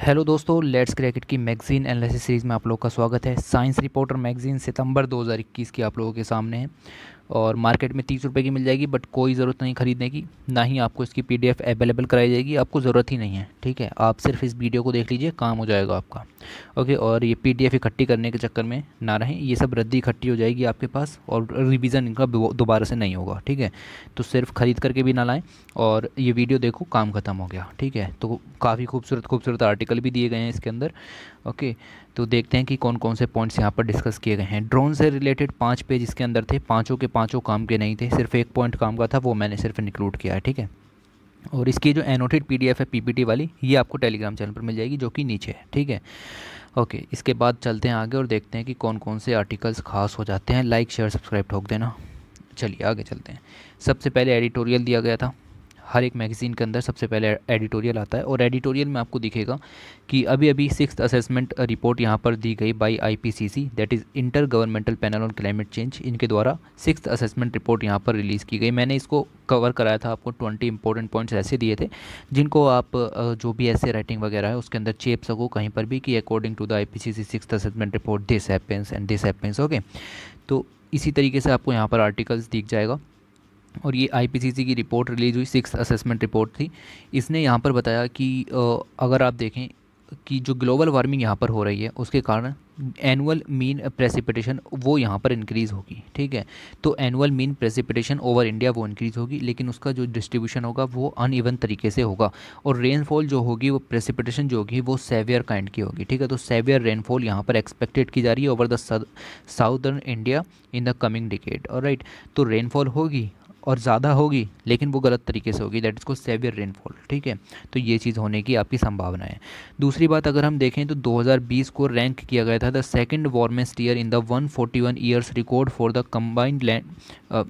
Hello दोस्तों let's cricket की magazine analysis series में आप लोग का स्वागत है साइंस रिपोर्टर मैगजीन सितंबर 2021 की आप लोगों के सामने है और मार्केट में तीस रुपये की मिल जाएगी बट कोई ज़रूरत नहीं ख़रीदने की ना ही आपको इसकी पी अवेलेबल कराई जाएगी आपको ज़रूरत ही नहीं है ठीक है आप सिर्फ इस वीडियो को देख लीजिए काम हो जाएगा आपका ओके और ये पी इकट्ठी करने के चक्कर में ना रहें ये सब रद्दी इकट्ठी हो जाएगी आपके पास और रिविज़न इनका दोबारा से नहीं होगा ठीक है तो सिर्फ ख़रीद करके भी ना लाएँ और ये वीडियो देखो काम ख़त्म हो गया ठीक है तो काफ़ी खूबसूरत खूबसूरत आर्टिकल भी दिए गए हैं इसके अंदर ओके तो देखते हैं कि कौन कौन से पॉइंट्स यहाँ पर डिस्कस किए गए हैं ड्रोन से रिलेटेड पाँच पेज इसके अंदर थे पाँचों के पाँचों काम के नहीं थे सिर्फ एक पॉइंट काम का था वो मैंने सिर्फ इंक्लूड किया है ठीक है और इसकी जो एनोटेड पी है पी वाली ये आपको टेलीग्राम चैनल पर मिल जाएगी जो कि नीचे है ठीक है ओके इसके बाद चलते हैं आगे और देखते हैं कि कौन कौन से आर्टिकल्स खास हो जाते हैं लाइक शेयर सब्सक्राइब ठोक देना चलिए आगे चलते हैं सबसे पहले एडिटोरियल दिया गया था हर एक मैगज़ीन के अंदर सबसे पहले एडिटोरियल आता है और एडिटोरियल में आपको दिखेगा कि अभी अभी सिक्स असेसमेंट रिपोर्ट यहाँ पर दी गई by I P C C that is intergovernmental panel on climate change इनके द्वारा सिक्स असेसमेंट रिपोर्ट यहाँ पर रिलीज़ की गई मैंने इसको कवर कराया था आपको ट्वेंटी इंपॉर्टेंट पॉइंट्स ऐसे दिए थे जिनको आप uh, जो भी ऐसे राइटिंग वगैरह है उसके अंदर चेप सको कहीं पर भी कि according to the I P C C six assessment report this happens and this happens okay तो इसी तरीके से आपको यहाँ पर आर्टिकल्स दिख जाएगा और ये आईपीसीसी की रिपोर्ट रिलीज़ हुई सिक्स असेसमेंट रिपोर्ट थी इसने यहाँ पर बताया कि अगर आप देखें कि जो ग्लोबल वार्मिंग यहाँ पर हो रही है उसके कारण एनुअल मीन प्रेसिपिटेशन वो यहाँ पर इंक्रीज़ होगी ठीक है तो annual mean precipitation over India वो इंक्रीज़ होगी लेकिन उसका जो डिस्ट्रीब्यूशन होगा वो अनइवन तरीके से होगा और रेनफॉल जो होगी वो प्रेसिपिटेशन जो होगी वो सेवियर काइंड की होगी ठीक है तो सेवियर रेनफॉल यहाँ पर एक्सपेक्टेड की जा रही है over the southern India in the coming decade और राइट तो रेनफॉल होगी और ज़्यादा होगी लेकिन वो गलत तरीके से होगी दैट इज़ को सेवियर रेनफॉल ठीक है तो ये चीज़ होने की आपकी संभावना है दूसरी बात अगर हम देखें तो 2020 को रैंक किया गया था the second warmest year in the 141 years record for the combined land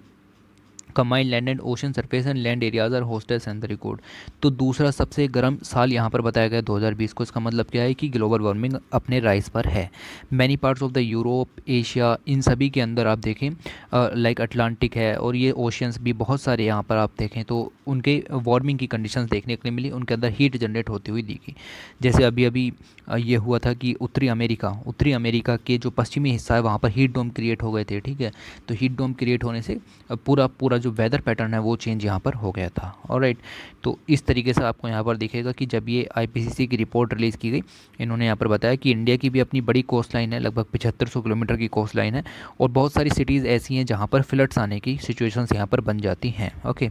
combined land and ocean surface and land areas are hostel sensor record तो दूसरा सबसे गर्म साल यहाँ पर बताया गया 2020 को इसका मतलब क्या है कि ग्लोबल वार्मिंग अपने राइस पर है many parts of the Europe Asia इन सभी के अंदर आप देखें लाइक अटलांटिक है और ये ओशंस भी बहुत सारे यहाँ पर आप देखें तो उनके वार्मिंग की कंडीशन देखने के लिए मिली उनके अंदर हीट जनरेट होती हुई दिखी जैसे अभी अभी ये हुआ था कि उत्तरी अमेरिका उत्तरी अमेरिका के जो पश्चिमी हिस्सा है वहाँ पर हीट डोम क्रिएट हो गए थे ठीक है तो हीट डोम क्रिएट होने से पूरा पूरा जो वेदर पैटर्न है वो चेंज यहाँ पर हो गया था और राइट तो इस तरीके से आपको यहाँ पर दिखेगा कि जब ये आईपीसीसी की रिपोर्ट रिलीज़ की गई इन्होंने यहाँ पर बताया कि इंडिया की भी अपनी बड़ी कोस्ट लाइन है लगभग पिछहत्तर किलोमीटर की कोस्ट लाइन है और बहुत सारी सिटीज़ ऐसी हैं जहाँ पर फ्लड्स आने की सिचुएशन यहाँ पर बन जाती हैं ओके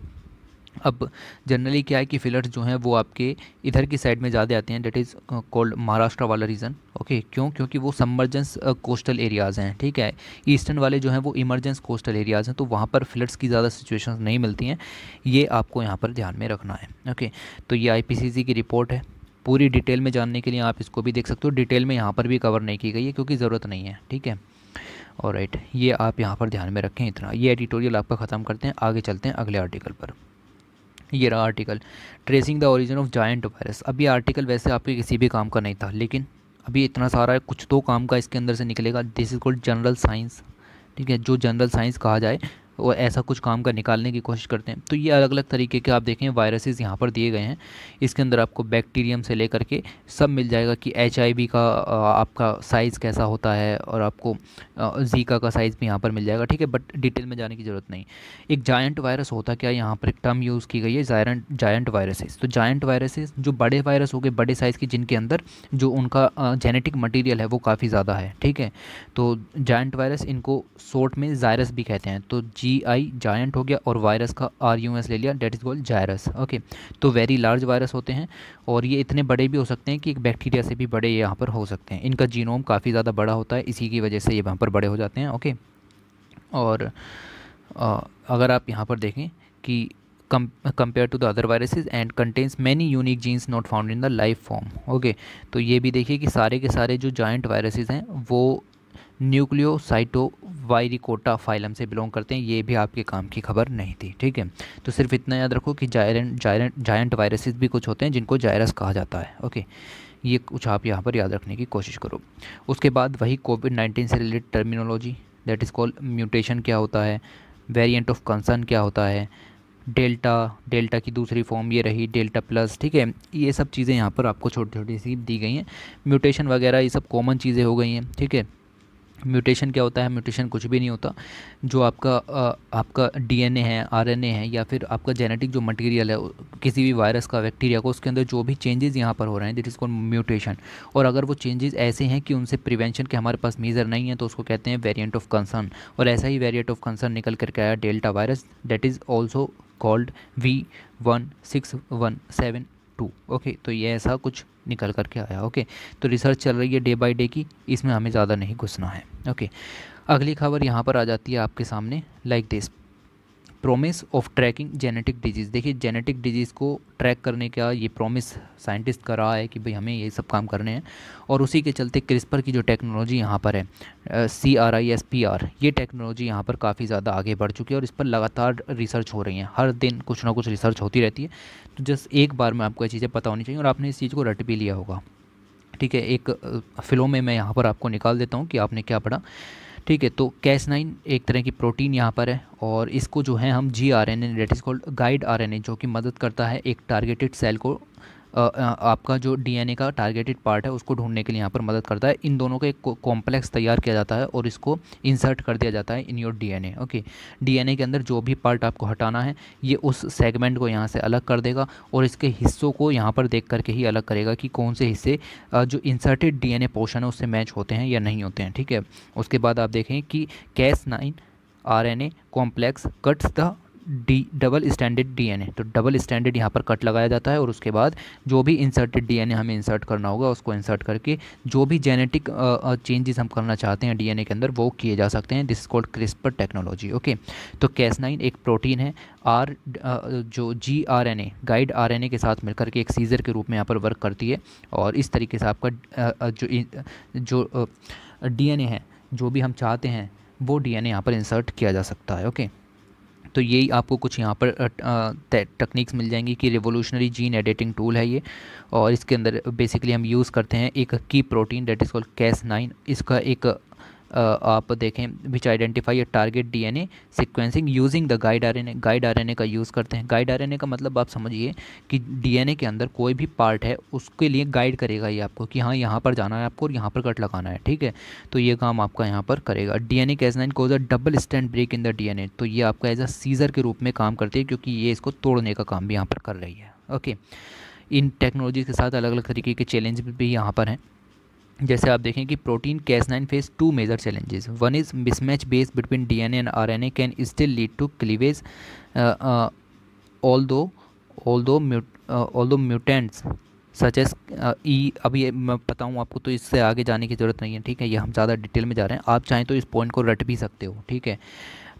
अब जनरली क्या है कि फिलर्स जो हैं वो आपके इधर की साइड में ज़्यादा आते हैं डेट इज़ कॉल्ड महाराष्ट्र वाला रीज़न ओके क्यों क्योंकि वो समर्जेंस कोस्टल एरियाज़ हैं ठीक है ईस्टर्न वाले जो हैं वो इमरजेंस कोस्टल एरियाज़ हैं तो वहाँ पर फ्लड्स की ज़्यादा सिचुएशन नहीं मिलती हैं ये आपको यहाँ पर ध्यान में रखना है ओके तो ये आई की रिपोर्ट है पूरी डिटेल में जानने के लिए आप इसको भी देख सकते हो डिटेल में यहाँ पर भी कवर नहीं की गई है क्योंकि ज़रूरत नहीं है ठीक है और राइट ये आप यहाँ पर ध्यान में रखें इतना ये एडिटोरियल आपका ख़त्म करते हैं आगे चलते हैं अगले आर्टिकल पर ये रहा article tracing the origin of giant virus अब ये आर्टिकल वैसे आपके किसी भी काम का नहीं था लेकिन अभी इतना सारा है कुछ दो काम का इसके अंदर से निकलेगा this is called general science ठीक है जो जनरल साइंस कहा जाए और ऐसा कुछ काम का निकालने की कोशिश करते हैं तो ये अलग अलग तरीके के आप देखें वायरसेस यहाँ पर दिए गए हैं इसके अंदर आपको बैक्टीरियम से लेकर के सब मिल जाएगा कि एच का आपका साइज़ कैसा होता है और आपको जीका का साइज़ भी यहाँ पर मिल जाएगा ठीक है बट डिटेल में जाने की ज़रूरत नहीं एक जायंट वायरस होता क्या यहाँ पर एक टर्म यूज़ की गई है जायंट जायंट वायरसेस तो जायंट वायरसेस जो बड़े वायरस हो गए बड़े साइज़ के जिनके अंदर जो उनका जेनेटिक मटीरियल है वो काफ़ी ज़्यादा है ठीक है तो जायंट वायरस इनको शॉर्ट में जायरस भी कहते हैं तो जी जी आई जायंट हो गया और वायरस का आर यू एस ले लिया that is called giruses okay तो वेरी लार्ज वायरस होते हैं और ये इतने बड़े भी हो सकते हैं कि एक बैक्टीरिया से भी बड़े यहाँ पर हो सकते हैं इनका जीनोम काफ़ी ज़्यादा बड़ा होता है इसी की वजह से ये वहाँ पर बड़े हो जाते हैं ओके और आ, अगर आप यहाँ पर देखें कि compare to the other viruses and contains many unique genes not found in the life form okay तो ये भी देखिए कि सारे के सारे जो जॉइंट वायरसेस हैं वो न्यूक्लियोसाइटो वायरिकोटा फाइलम से बिलोंग करते हैं ये भी आपके काम की खबर नहीं थी ठीक है तो सिर्फ इतना याद रखो कि जायरेंट जायरेंट जायंट वायरसेस भी कुछ होते हैं जिनको जायरस कहा जाता है ओके ये कुछ आप यहाँ पर याद रखने की कोशिश करो उसके बाद वही कोविड नाइन्टीन से related terminology that is called mutation क्या होता है वेरियंट ऑफ कंसर्न क्या होता है डेल्टा डेल्टा की दूसरी फॉर्म ये रही डेल्टा प्लस ठीक है ये सब चीज़ें यहाँ पर आपको छोटी छोटी सी दी गई हैं म्यूटेशन वगैरह ये सब कॉमन चीज़ें हो गई हैं ठीक है म्यूटेशन क्या होता है म्यूटेशन कुछ भी नहीं होता जो आपका आपका डीएनए है आरएनए है या फिर आपका जेनेटिक जो मटेरियल है किसी भी वायरस का बैक्टीरिया का उसके अंदर जो भी चेंजेस यहाँ पर हो रहे हैं दिट इज़ कॉल म्यूटेशन और अगर वो चेंजेस ऐसे हैं कि उनसे प्रिवेंशन के हमारे पास मीज़र नहीं है तो उसको कहते हैं वेरियंट ऑफ कंसर्न और ऐसा ही वेरियंट ऑफ कंसर्न निकल करके आया delta virus that is also called V one six one seven two okay तो ये ऐसा कुछ निकल करके आया ओके तो रिसर्च चल रही है डे बाई डे की इसमें हमें ज़्यादा नहीं घुसना है ओके अगली खबर यहाँ पर आ जाती है आपके सामने like this promise of tracking genetic disease देखिए जेनेटिक डिजीज़ को ट्रैक करने का ये प्रोमिस साइंटिस्ट कर रहा है कि भाई हमें ये सब काम करने हैं और उसी के चलते क्रिस्पर की जो टेक्नोलॉजी यहाँ पर है C R I S P R ये टेक्नोलॉजी यहाँ पर काफ़ी ज़्यादा आगे बढ़ चुकी है और इस पर लगातार रिसर्च हो रही है हर दिन कुछ ना कुछ रिसर्च होती रहती है तो जस्ट एक बार में आपको ये चीज़ें पता होनी चाहिए और आपने इस चीज़ को रट भी लिया होगा ठीक है एक फ़िलो में मैं यहाँ पर आपको निकाल देता हूँ कि आपने क्या पढ़ा ठीक है तो कैस नाइन एक तरह की प्रोटीन यहाँ पर है और इसको जो है हम G R N A that is called guide R N A जो कि मदद करता है एक टारगेटेड सेल को आपका जो डीएनए का टारगेटेड पार्ट है उसको ढूंढने के लिए यहाँ पर मदद करता है इन दोनों का एक कॉम्प्लेक्स तैयार किया जाता है और इसको इंसर्ट कर दिया जाता है in your DNA okay DNA के अंदर जो भी पार्ट आपको हटाना है ये उस सेगमेंट को यहाँ से अलग कर देगा और इसके हिस्सों को यहाँ पर देख करके ही अलग करेगा कि कौन से हिस्से जो इंसर्टेड ए पोर्शन है उससे मैच होते हैं या नहीं होते हैं ठीक है उसके बाद आप देखें कि Cas nine are a complex cuts the D double standard DNA तो डबल स्टैंडर्ड यहाँ पर कट लगाया जाता है और उसके बाद जो भी इंसर्टेड डीएनए हमें इंसर्ट करना होगा उसको इंसर्ट करके जो भी जेनेटिक चेंजेस हम करना चाहते हैं डीएनए के अंदर वो किए जा सकते हैं this called CRISPR technology okay तो कैस एक प्रोटीन है आर जो G R N A guide R N A के साथ मिलकर के एक सीज़र के रूप में यहाँ पर वर्क करती है और इस तरीके से आपका जो जो ए है जो भी हम चाहते हैं वो डीएनए यहाँ पर इंसर्ट किया जा सकता है ओके okay? तो यही आपको कुछ यहाँ पर टेक्निक्स मिल जाएंगी कि रिवोल्यूशनरी जीन एडिटिंग टूल है ये और इसके अंदर बेसिकली हम यूज़ करते हैं एक की protein that is called Cas nine इसका एक आप देखें which identify a target DNA sequencing using the guide RNA guide RNA का यूज़ करते हैं गाइड आरएनए का मतलब आप समझिए कि डीएनए के अंदर कोई भी पार्ट है उसके लिए गाइड करेगा ये आपको कि हाँ यहाँ पर जाना है आपको और यहाँ पर कट लगाना है ठीक है तो ये काम आपका यहाँ पर करेगा D N A nine cause a double stand break in the A तो ये आपका एज अ सीजर के रूप में काम करती है क्योंकि ये इसको तोड़ने का काम भी यहाँ पर कर रही है ओके इन टेक्नोलॉजी के साथ अलग अलग तरीके के चैलेंज भी यहाँ पर हैं जैसे आप देखें कि protein Cas nine face two major challenges one is mismatch base between DNA and RNA can still lead to cleavage although although although mutants such as E अभी मैं बताऊँ आपको तो इससे आगे जाने की ज़रूरत नहीं है ठीक है ये हम ज़्यादा डिटेल में जा रहे हैं आप चाहें तो इस पॉइंट को रट भी सकते हो ठीक है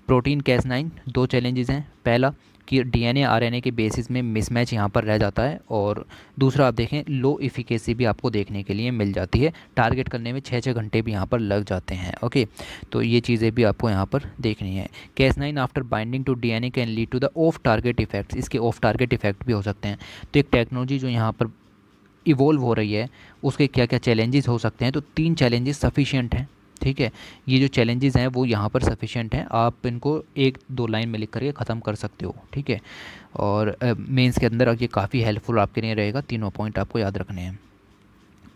प्रोटीन कैस नाइन दो चैलेंजेस हैं पहला कि डीएनए आरएनए के बेसिस में मिसमैच यहाँ पर रह जाता है और दूसरा आप देखें लो इफिकेसी भी आपको देखने के लिए मिल जाती है टारगेट करने में छः छः घंटे भी यहाँ पर लग जाते हैं ओके तो ये चीज़ें भी आपको यहाँ पर देखनी है Cas nine after binding to DNA can lead to the off target effects इसके ऑफ टारगेट इफेक्ट भी हो सकते हैं तो एक टेक्नोलॉजी जो यहाँ पर इवोल्व हो रही है उसके क्या क्या चैलेंजेस हो सकते हैं तो तीन चैलेंजेस सफ़िशेंट हैं ठीक है ये जो चैलेंजेस हैं वो यहाँ पर सफिशेंट हैं आप इनको एक दो लाइन में लिख करके ख़त्म कर सकते हो ठीक है और मेंस के अंदर ये काफ़ी हेल्पफुल आपके लिए रहेगा तीनों पॉइंट आपको याद रखने हैं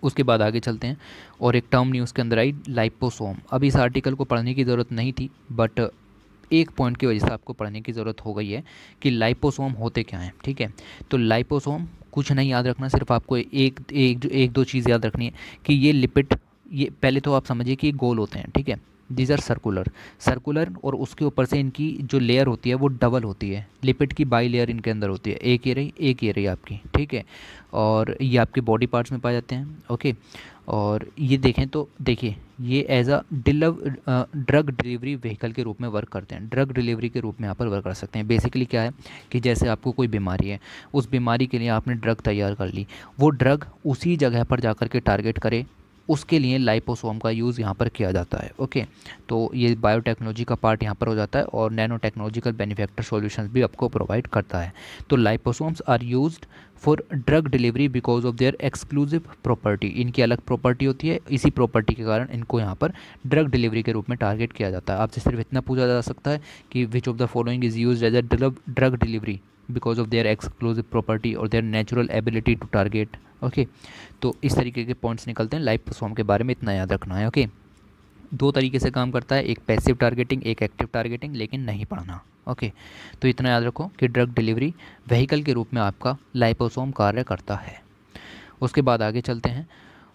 उसके बाद आगे चलते हैं और एक टर्म न्यूज़ के अंदर आई लाइपोसोम अब इस आर्टिकल को पढ़ने की ज़रूरत नहीं थी बट एक पॉइंट की वजह से आपको पढ़ने की ज़रूरत हो गई है कि लाइपोसोम होते क्या हैं ठीक है तो लाइपोसोम कुछ नहीं याद रखना सिर्फ आपको एक एक एक दो चीज़ याद रखनी है कि ये लिपिड ये पहले तो आप समझिए कि गोल होते हैं ठीक है दीज आर सर्कुलर सर्कुलर और उसके ऊपर से इनकी जो लेयर होती है वो डबल होती है लिपिड की बाई लेयर इनके अंदर होती है एक ये रही एक ये रही आपकी ठीक है और ये आपके बॉडी पार्ट्स में पाए जाते हैं ओके और ये देखें तो देखिए ये एज अ डिलव ड्रग डिलीवरी व्हीकल के रूप में वर्क करते हैं ड्रग डिलीवरी के रूप में यहाँ पर वर्क कर सकते हैं बेसिकली क्या है कि जैसे आपको कोई बीमारी है उस बीमारी के लिए आपने ड्रग तैयार कर ली वो ड्रग उसी जगह पर जाकर के टारगेट करे उसके लिए लाइपोसोम का यूज़ यहाँ पर किया जाता है ओके तो ये बायोटेक्नोलॉजी का पार्ट यहाँ पर हो जाता है और नैनो टेक्नोलॉजिकल बेनिफैक्टर सोल्यूशन भी आपको प्रोवाइड करता है तो liposomes are use for drug delivery because of their exclusive property इनकी अलग प्रॉपर्टी होती है इसी प्रॉपर्टी के कारण इनको यहाँ पर ड्रग डिलीवरी के रूप में टारगेट किया जाता है आपसे सिर्फ इतना पूछा जा सकता है कि which of the following is use as a drug delivery because of their exclusive property और their natural ability to target okay तो इस तरीके के पॉइंट्स निकलते हैं लाइफ परफॉर्म के बारे में इतना याद रखना है ओके okay? दो तरीके से काम करता है एक पैसिव टारगेटिंग एक एक्टिव टारगेटिंग लेकिन नहीं पढ़ना ओके तो इतना याद रखो कि ड्रग डिलीवरी व्हीकल के रूप में आपका लाइपोसोम कार्य करता है उसके बाद आगे चलते हैं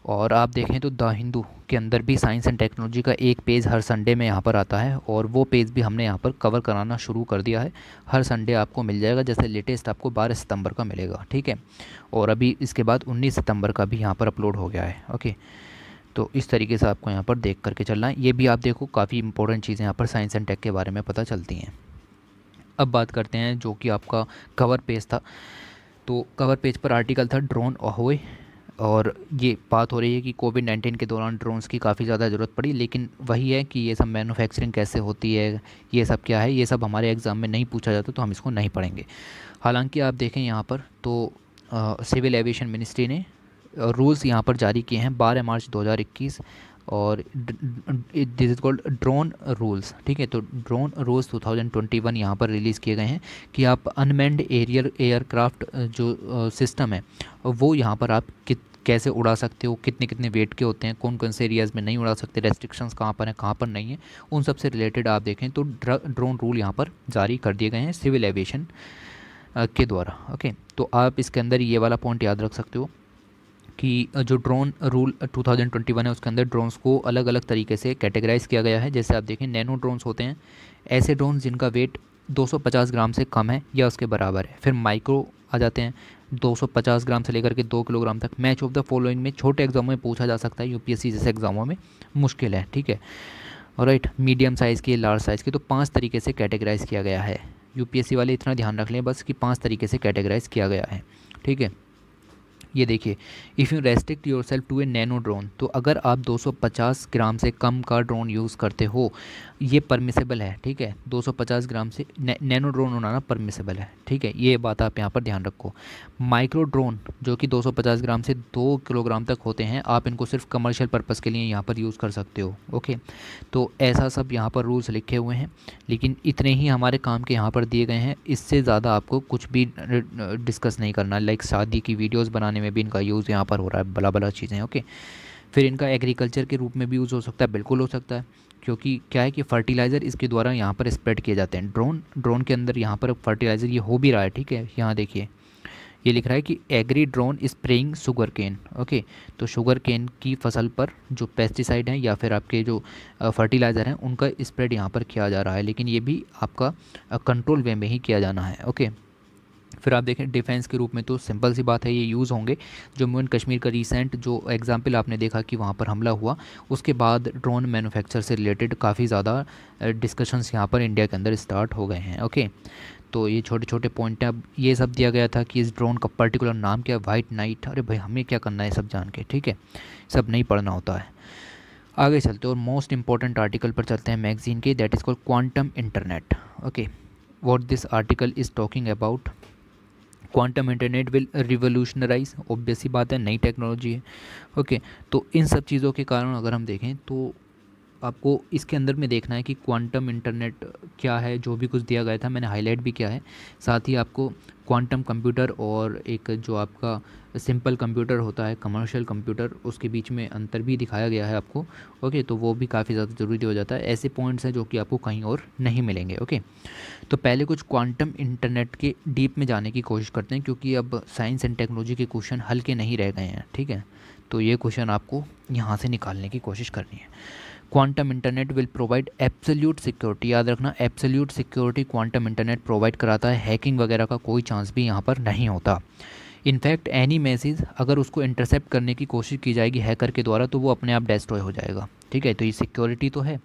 और आप देखें तो द हिंदू के अंदर भी साइंस एंड टेक्नोलॉजी का एक पेज हर संडे में यहाँ पर आता है और वो पेज भी हमने यहाँ पर कवर कराना शुरू कर दिया है हर संडे आपको मिल जाएगा जैसे लेटेस्ट आपको 12 सितंबर का मिलेगा ठीक है और अभी इसके बाद 19 सितंबर का भी यहाँ पर अपलोड हो गया है ओके तो इस तरीके से आपको यहाँ पर देख करके चलना है ये भी आप देखो काफ़ी इंपॉर्टेंट चीज़ें यहाँ पर साइंस एंड टेक के बारे में पता चलती हैं अब बात करते हैं जो कि आपका कवर पेज था तो कवर पेज पर आर्टिकल था ड्रोन अहोए और ये बात हो रही है कि कोविड नाइन्टीन के दौरान ड्रोन्स की काफ़ी ज़्यादा ज़रूरत पड़ी लेकिन वही है कि ये सब मैन्युफैक्चरिंग कैसे होती है ये सब क्या है ये सब हमारे एग्ज़ाम में नहीं पूछा जाता तो हम इसको नहीं पढ़ेंगे हालांकि आप देखें यहाँ पर तो सिविल एविएशन मिनिस्ट्री ने रूल्स यहाँ पर जारी किए हैं बारह मार्च दो और this is called drone rules ठीक है तो ड्रोन रूल्स 2021 यहाँ पर रिलीज़ किए गए हैं कि आप अनमेंड एरियर एयरक्राफ्ट जो सिस्टम है वो यहाँ पर आप कित कैसे उड़ा सकते हो कितने कितने वेट के होते हैं कौन कौन से एरियाज़ में नहीं उड़ा सकते रेस्ट्रिक्शंस कहाँ पर हैं कहाँ पर नहीं है उन सब से रिलेटेड आप देखें तो ड्रोन रूल यहाँ पर जारी कर दिए गए हैं सिविल एविएशन के द्वारा ओके तो आप इसके अंदर ये वाला पॉइंट याद रख सकते हो कि जो ड्रोन रूल 2021 है उसके अंदर ड्रोन्स को अलग अलग तरीके से कैटेगराइज किया गया है जैसे आप देखें नैनो ड्रोन्स होते हैं ऐसे ड्रोन जिनका वेट 250 ग्राम से कम है या उसके बराबर है फिर माइक्रो आ जाते हैं 250 ग्राम से लेकर के 2 किलोग्राम तक मैच ऑफ द फॉलोइंग में छोटे एग्जामों में पूछा जा सकता है यूपीएससी जैसे एग्जामों में मुश्किल है ठीक है राइट मीडियम साइज़ के लार्ज साइज़ के तो पाँच तरीके से कैटेगराइज किया गया है यूपीएससी वाले इतना ध्यान रख लें बस कि पाँच तरीके से कैटेगराइज किया गया है ठीक है ये देखिए if you restrict yourself to a nano drone तो अगर आप 250 ग्राम से कम का ड्रोन यूज़ करते हो ये परमिसेबल है ठीक है 250 ग्राम से ने, नैनो ड्रोन उड़ाना परमिसेबल है ठीक है ये बात आप यहाँ पर ध्यान रखो माइक्रो ड्रोन जो कि 250 ग्राम से 2 किलोग्राम तक होते हैं आप इनको सिर्फ कमर्शियल पर्पज़ के लिए यहाँ पर यूज़ कर सकते हो ओके तो ऐसा सब यहाँ पर रूल्स लिखे हुए हैं लेकिन इतने ही हमारे काम के यहाँ पर दिए गए हैं इससे ज़्यादा आपको कुछ भी डिस्कस नहीं करना लाइक शादी की वीडियोज़ बनाने में भी इनका यूज़ यहाँ पर हो रहा है बला बला चीज़ें ओके फिर इनका एग्रीकल्चर के रूप में भी यूज़ हो सकता है बिल्कुल हो सकता है क्योंकि क्या है कि फर्टिलाइज़र इसके द्वारा यहाँ पर स्प्रेड किए जाते हैं ड्रोन ड्रोन के अंदर यहाँ पर फर्टिलाइज़र ये हो भी रहा है ठीक है यहाँ देखिए ये लिख रहा है कि agri drone spraying sugarcane okay तो शुगर केन की फसल पर जो पेस्टिसाइड हैं या फिर आपके जो फर्टिलाइज़र हैं उनका स्प्रेड यहाँ पर किया जा रहा है लेकिन ये भी आपका कंट्रोल वे में ही किया जाना है ओके फिर आप देखें डिफेंस के रूप में तो सिंपल सी बात है ये यूज़ होंगे जम्मू एंड कश्मीर का रिसेंट जो एग्ज़ाम्पल आपने देखा कि वहाँ पर हमला हुआ उसके बाद ड्रोन मैनुफैक्चर से रिलेटेड काफ़ी ज़्यादा डिस्कशंस यहाँ पर इंडिया के अंदर स्टार्ट हो गए हैं ओके तो ये छोटे छोटे पॉइंट हैं अब ये सब दिया गया था कि इस ड्रोन का पर्टिकुलर नाम क्या वाइट नाइट अरे भाई हमें क्या करना है सब जान के ठीक है सब नहीं पढ़ना होता है आगे चलते और मोस्ट इंपॉर्टेंट आर्टिकल पर चलते हैं मैगजीन के that is called quantum internet okay what this article is talking about quantum internet will revolutionize obvious ही बात है नई टेक्नोलॉजी है ओके तो इन सब चीज़ों के कारण अगर हम देखें तो आपको इसके अंदर में देखना है कि क्वांटम इंटरनेट क्या है जो भी कुछ दिया गया था मैंने हाईलाइट भी किया है साथ ही आपको क्वांटम कंप्यूटर और एक जो आपका सिंपल कंप्यूटर होता है कमर्शियल कंप्यूटर उसके बीच में अंतर भी दिखाया गया है आपको ओके तो वो भी काफ़ी ज़्यादा ज़रूरी हो जाता है ऐसे पॉइंट्स हैं जो कि आपको कहीं और नहीं मिलेंगे ओके तो पहले कुछ क्वांटम इंटरनेट के डीप में जाने की कोशिश करते हैं क्योंकि अब साइंस एंड टेक्नोलॉजी के क्वेश्चन हल्के नहीं रह गए हैं ठीक है तो ये क्वेश्चन आपको यहाँ से निकालने की कोशिश करनी है quantum internet will provide absolute security याद रखना absolute security quantum internet provide कराता है हैकिंग वगैरह का कोई चांस भी यहाँ पर नहीं होता इनफैक्ट एनी मैसेज अगर उसको इंटरसेप्ट करने की कोशिश की जाएगी हैकर के द्वारा तो वो अपने आप डेस्ट्रॉय हो जाएगा ठीक है तो ये सिक्योरिटी तो है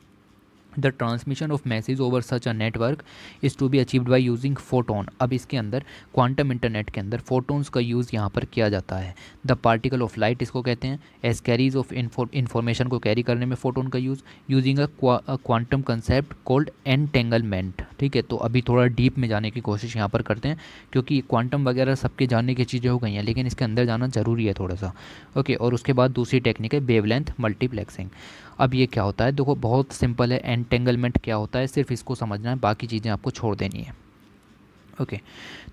the transmission of message over such a network is to be achieved by using photon अब इसके अंदर क्वांटम इंटरनेट के अंदर फोटोन्स का यूज़ यहाँ पर किया जाता है द पार्टिकल ऑफ लाइट इसको कहते हैं एज कैरीज ऑफ इंफॉर्मेशन को कैरी करने में फोटोन का use using a quantum concept called entanglement ठीक है तो अभी थोड़ा डीप में जाने की कोशिश यहाँ पर करते हैं क्योंकि क्वांटम वगैरह सबके जानने की चीज़ें हो गई हैं लेकिन इसके अंदर जाना ज़रूरी है थोड़ा सा ओके और उसके बाद दूसरी टेक्निक है बेवलेंथ मल्टीप्लेक्सिंग अब ये क्या होता है देखो बहुत सिंपल है एंटेंगलमेंट क्या होता है सिर्फ इसको समझना है बाकी चीज़ें आपको छोड़ देनी है ओके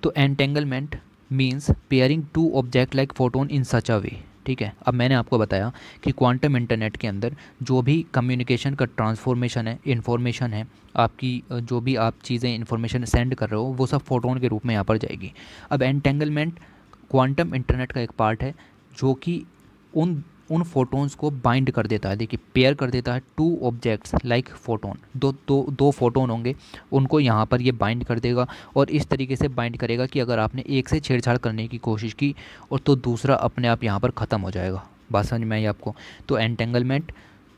तो entanglement means pairing two object like photon in such a way ठीक है अब मैंने आपको बताया कि क्वांटम इंटरनेट के अंदर जो भी कम्युनिकेशन का ट्रांसफॉर्मेशन है इन्फॉर्मेशन है आपकी जो भी आप चीज़ें इन्फॉर्मेशन सेंड कर रहे हो वो सब फोटोन के रूप में यहाँ पर जाएगी अब एंटेंगलमेंट क्वांटम इंटरनेट का एक पार्ट है जो कि उन उन फोटोन्स को बाइंड कर देता है देखिए पेयर कर देता है टू ऑब्जेक्ट्स लाइक फोटोन दो दो दो फोटोन होंगे उनको यहाँ पर ये बाइंड कर देगा और इस तरीके से बाइंड करेगा कि अगर आपने एक से छेड़छाड़ करने की कोशिश की और तो दूसरा अपने आप यहाँ पर ख़त्म हो जाएगा बात समझ में आई आपको तो entanglement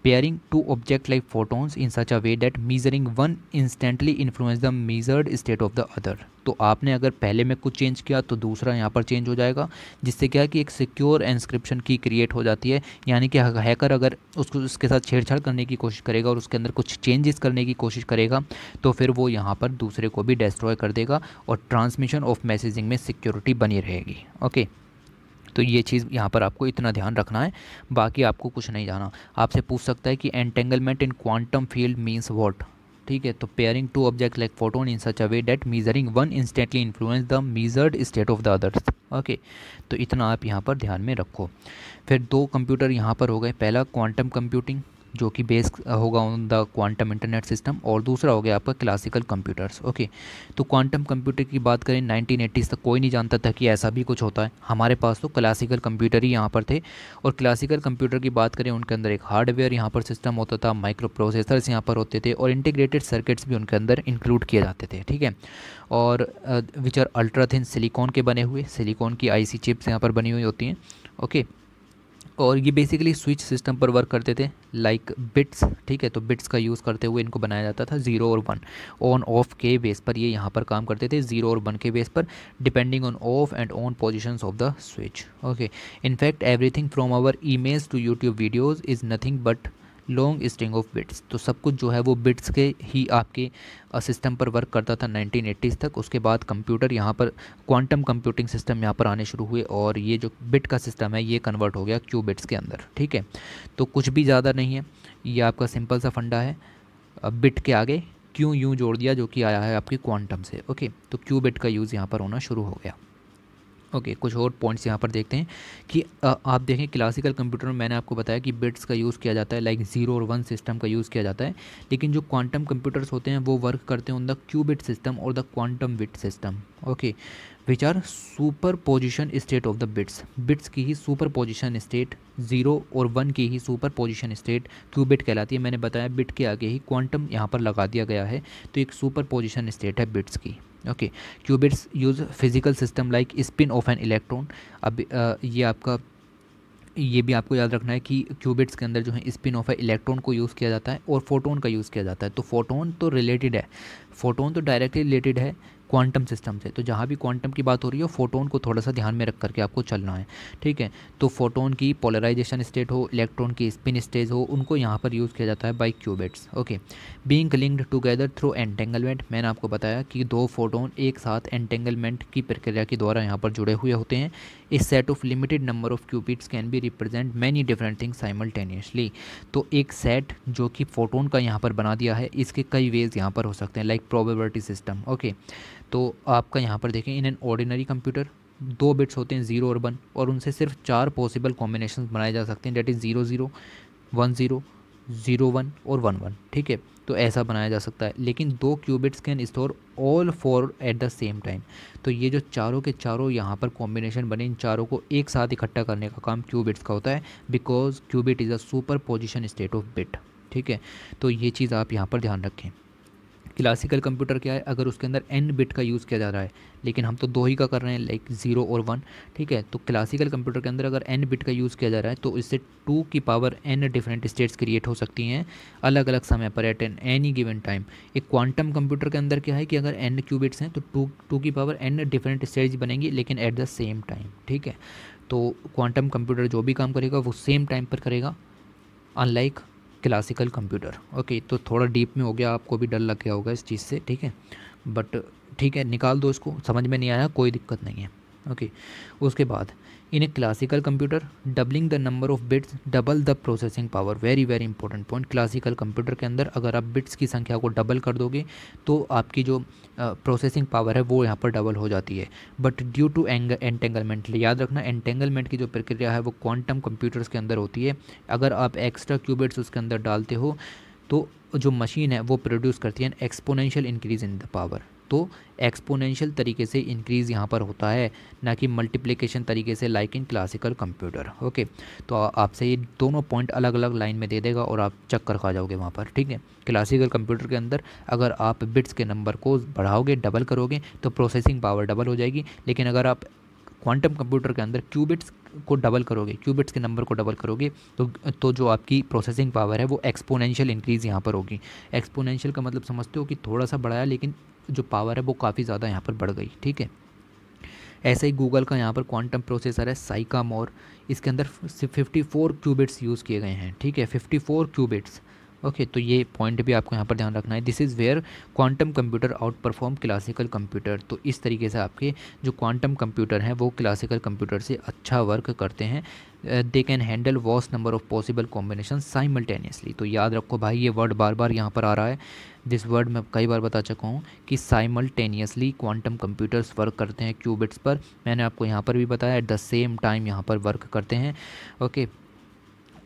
pairing two object like photons in such a way that measuring one instantly influence the measured state of the other तो आपने अगर पहले में कुछ चेंज किया तो दूसरा यहाँ पर चेंज हो जाएगा जिससे क्या कि एक सिक्योर इंस्क्रिप्शन की क्रिएट हो जाती है यानी कि हैकर अगर उसको उसके साथ छेड़छाड़ करने की कोशिश करेगा और उसके अंदर कुछ चेंजेस करने की कोशिश करेगा तो फिर वो यहाँ पर दूसरे को भी डिस्ट्रॉय कर देगा और ट्रांसमिशन ऑफ मैसेजिंग में सिक्योरिटी बनी रहेगी ओके तो ये चीज़ यहाँ पर आपको इतना ध्यान रखना है बाकी आपको कुछ नहीं जाना आपसे पूछ सकता है कि entanglement in quantum field means what ठीक है तो pairing two object like photon in such a way that measuring one instantly influence the measured state of the others okay तो इतना आप यहाँ पर ध्यान में रखो फिर दो कंप्यूटर यहाँ पर हो गए पहला क्वांटम कंप्यूटिंग जो कि बेस होगा on the quantum internet system और दूसरा हो गया आपका क्लासिकल कंप्यूटर्स ओके तो क्वांटम कंप्यूटर की बात करें नाइनटीन एटीज़ तक कोई नहीं जानता था कि ऐसा भी कुछ होता है हमारे पास तो क्लासिकल कंप्यूटर ही यहाँ पर थे और क्लासिकल कंप्यूटर की बात करें उनके अंदर एक हार्डवेयर यहाँ पर सिस्टम होता था माइक्रो प्रोसेसर्स यहाँ पर होते थे और इंटीग्रेटेड सर्किट्स भी उनके अंदर इंक्लूड किए जाते थे ठीक है और which are ultra thin silicon के बने हुए सिलिकॉन की आईसी चिप्स यहाँ पर बनी हुई होती हैं ओके और ये बेसिकली स्विच सिस्टम पर वर्क करते थे लाइक बिट्स ठीक है तो बिट्स का यूज़ करते हुए इनको बनाया जाता था ज़ीरो और वन ऑन ऑफ के बेस पर ये यहाँ पर काम करते थे ज़ीरो और वन के बेस पर depending on off and on position of the switch okay in fact everything from our emails to YouTube videos is nothing but long string of bits तो सब कुछ जो है वो बिट्स के ही आपके सिस्टम पर वर्क करता था 1980s तक उसके बाद कंप्यूटर यहाँ पर क्वांटम कंप्यूटिंग सिस्टम यहाँ पर आने शुरू हुए और ये जो बिट का सिस्टम है ये कन्वर्ट हो गया क्यू बिट्स के अंदर ठीक है तो कुछ भी ज़्यादा नहीं है ये आपका सिंपल सा फंडा है बिट के आगे क्यों यूँ जोड़ दिया जो कि आया है आपकी क्वांटम से ओके तो क्यू बिट का यूज़ यहाँ पर होना शुरू हो गया ओके okay, कुछ और पॉइंट्स यहाँ पर देखते हैं कि आप देखें क्लासिकल कंप्यूटर में मैंने आपको बताया कि बिट्स का यूज़ किया जाता है लाइक ज़ीरो और वन सिस्टम का यूज़ किया जाता है लेकिन जो क्वांटम कंप्यूटर्स होते हैं वो वर्क करते हैं ऑन द क्यूबिट सिस्टम और the quantum bit system okay okay, which are superposition state of the bits bits की ही सुपर पोजिशन स्टेट जीरो और वन की ही सुपर पोजिशन स्टेट क्यूबिट कहलाती है मैंने बताया बिट के आगे ही क्वांटम यहाँ पर लगा दिया गया है तो एक सुपर पोजिशन स्टेट है बिट्स की okay qubits use physical system like spin of an electron अब आ, ये आपका ये भी आपको याद रखना है कि क्यूबिट्स के अंदर जो है स्पिन ऑफ है इलेक्ट्रॉन को यूज़ किया जाता है और फोटोन का यूज़ किया जाता है तो फोटोन तो रिलेटेड है फोटोन तो डायरेक्टली रिलेटेड है क्वांटम सिस्टम से तो जहाँ भी क्वांटम की बात हो रही हो फोटोन को थोड़ा सा ध्यान में रख करके आपको चलना है ठीक है तो फोटोन की पोलराइजेशन स्टेट हो इलेक्ट्रॉन की स्पिन स्टेज हो उनको यहाँ पर यूज़ किया जाता है by qubits okay being linked together through entanglement मैंने आपको बताया कि दो फोटोन एक साथ एंटेंगलमेंट की प्रक्रिया के द्वारा यहाँ पर जुड़े हुए होते हैं a set of limited number of qubits can be represent many different things simultaneously तो एक सेट जो कि फोटोन का यहाँ पर बना दिया है इसके कई वेज यहाँ पर हो सकते हैं लाइक प्रोबेबिलिटी सिस्टम ओके तो आपका यहाँ पर देखें इन एन ऑर्डिनरी कंप्यूटर दो बिट्स होते हैं ज़ीरो और वन और उनसे सिर्फ चार पॉसिबल कॉम्बिनेशन बनाए जा सकते हैं that is zero zero one zero zero one और वन वन ठीक है तो ऐसा बनाया जा सकता है लेकिन दो qubits can store all four at the same time तो ये जो चारों के चारों यहाँ पर कॉम्बिनेशन बने इन चारों को एक साथ इकट्ठा करने का काम क्यूबिट्स का होता है because qubit is a superposition state of bit ठीक है तो ये चीज़ आप यहाँ पर ध्यान रखें क्लासिकल कंप्यूटर क्या है अगर उसके अंदर एन बिट का यूज़ किया जा रहा है लेकिन हम तो दो ही का कर रहे हैं लाइक ज़ीरो और वन ठीक है तो क्लासिकल कंप्यूटर के अंदर अगर एन बिट का यूज़ किया जा रहा है तो इससे टू की power n different states create हो सकती हैं अलग अलग समय पर at an any given time एक क्वांटम कंप्यूटर के अंदर क्या है कि अगर एन क्यूबिट्स हैं तो टू टू की पावर एन डिफरेंट स्टेट्स बनेंगी लेकिन एट द सेम टाइम ठीक है तो क्वांटम कंप्यूटर जो भी काम करेगा वो सेम टाइम पर करेगा अनलाइक क्लासिकल कंप्यूटर ओके तो थोड़ा डीप में हो गया आपको भी डर लग गया होगा इस चीज़ से ठीक है बट ठीक है निकाल दो इसको समझ में नहीं आया कोई दिक्कत नहीं है ओके उसके बाद in a classical computer doubling the number of bits double the processing power very very important point classical computer के अंदर अगर आप बिट्स की संख्या को डबल कर दोगे तो आपकी जो प्रोसेसिंग uh, पावर है वो यहाँ पर डबल हो जाती है बट ड्यू टू एंग एंटेंगलमेंट याद रखना एंटेंगलमेंट की जो प्रक्रिया है वो क्वांटम कंप्यूटर्स के अंदर होती है अगर आप एक्स्ट्रा क्यूबिट्स उसके अंदर डालते हो तो जो मशीन है वो प्रोड्यूस करती है exponential increase in the power तो एक्सपोनेंशियल तरीके से इंक्रीज़ यहाँ पर होता है ना कि मल्टीप्लिकेशन तरीके से like in classical computer okay तो आपसे ये दोनों पॉइंट अलग अलग लाइन में दे देगा और आप चक्कर खा जाओगे वहाँ पर ठीक है क्लासिकल कंप्यूटर के अंदर अगर आप बिट्स के नंबर को बढ़ाओगे डबल करोगे तो प्रोसेसिंग पावर डबल हो जाएगी लेकिन अगर आप क्वांटम कंप्यूटर के अंदर क्यूबिट्स को डबल करोगे क्यूबिट्स के नंबर को डबल करोगे तो तो जो आपकी प्रोसेसिंग पावर है वो एक्सपोनेंशियल इंक्रीज़ यहाँ पर होगी एक्सपोनेंशियल का मतलब समझते हो कि थोड़ा सा बढ़ाया लेकिन जो पावर है वो काफ़ी ज़्यादा यहाँ पर बढ़ गई ठीक है ऐसे ही गूगल का यहाँ पर क्वांटम प्रोसेसर है साइका मोर इसके अंदर फिफ्टी फोर क्यूबिट्स यूज़ किए गए हैं ठीक है फिफ्टी फोर क्यूबिट्स ओके तो ये पॉइंट भी आपको यहाँ पर ध्यान रखना है this is where quantum computer outperform classical computer तो इस तरीके से आपके जो क्वांटम कंप्यूटर हैं वो क्लासिकल कंप्यूटर से अच्छा वर्क करते हैं they can handle vast number of possible combination simultaneously तो याद रखो भाई ये वर्ड बार बार यहाँ पर आ रहा है जिस वर्ड मैं कई बार बता चुका हूँ कि साइमल्टेनियसली क्वांटम कंप्यूटर्स वर्क करते हैं क्यूबिट्स पर मैंने आपको यहाँ पर भी बताया एट द सेम टाइम यहाँ पर वर्क करते हैं ओके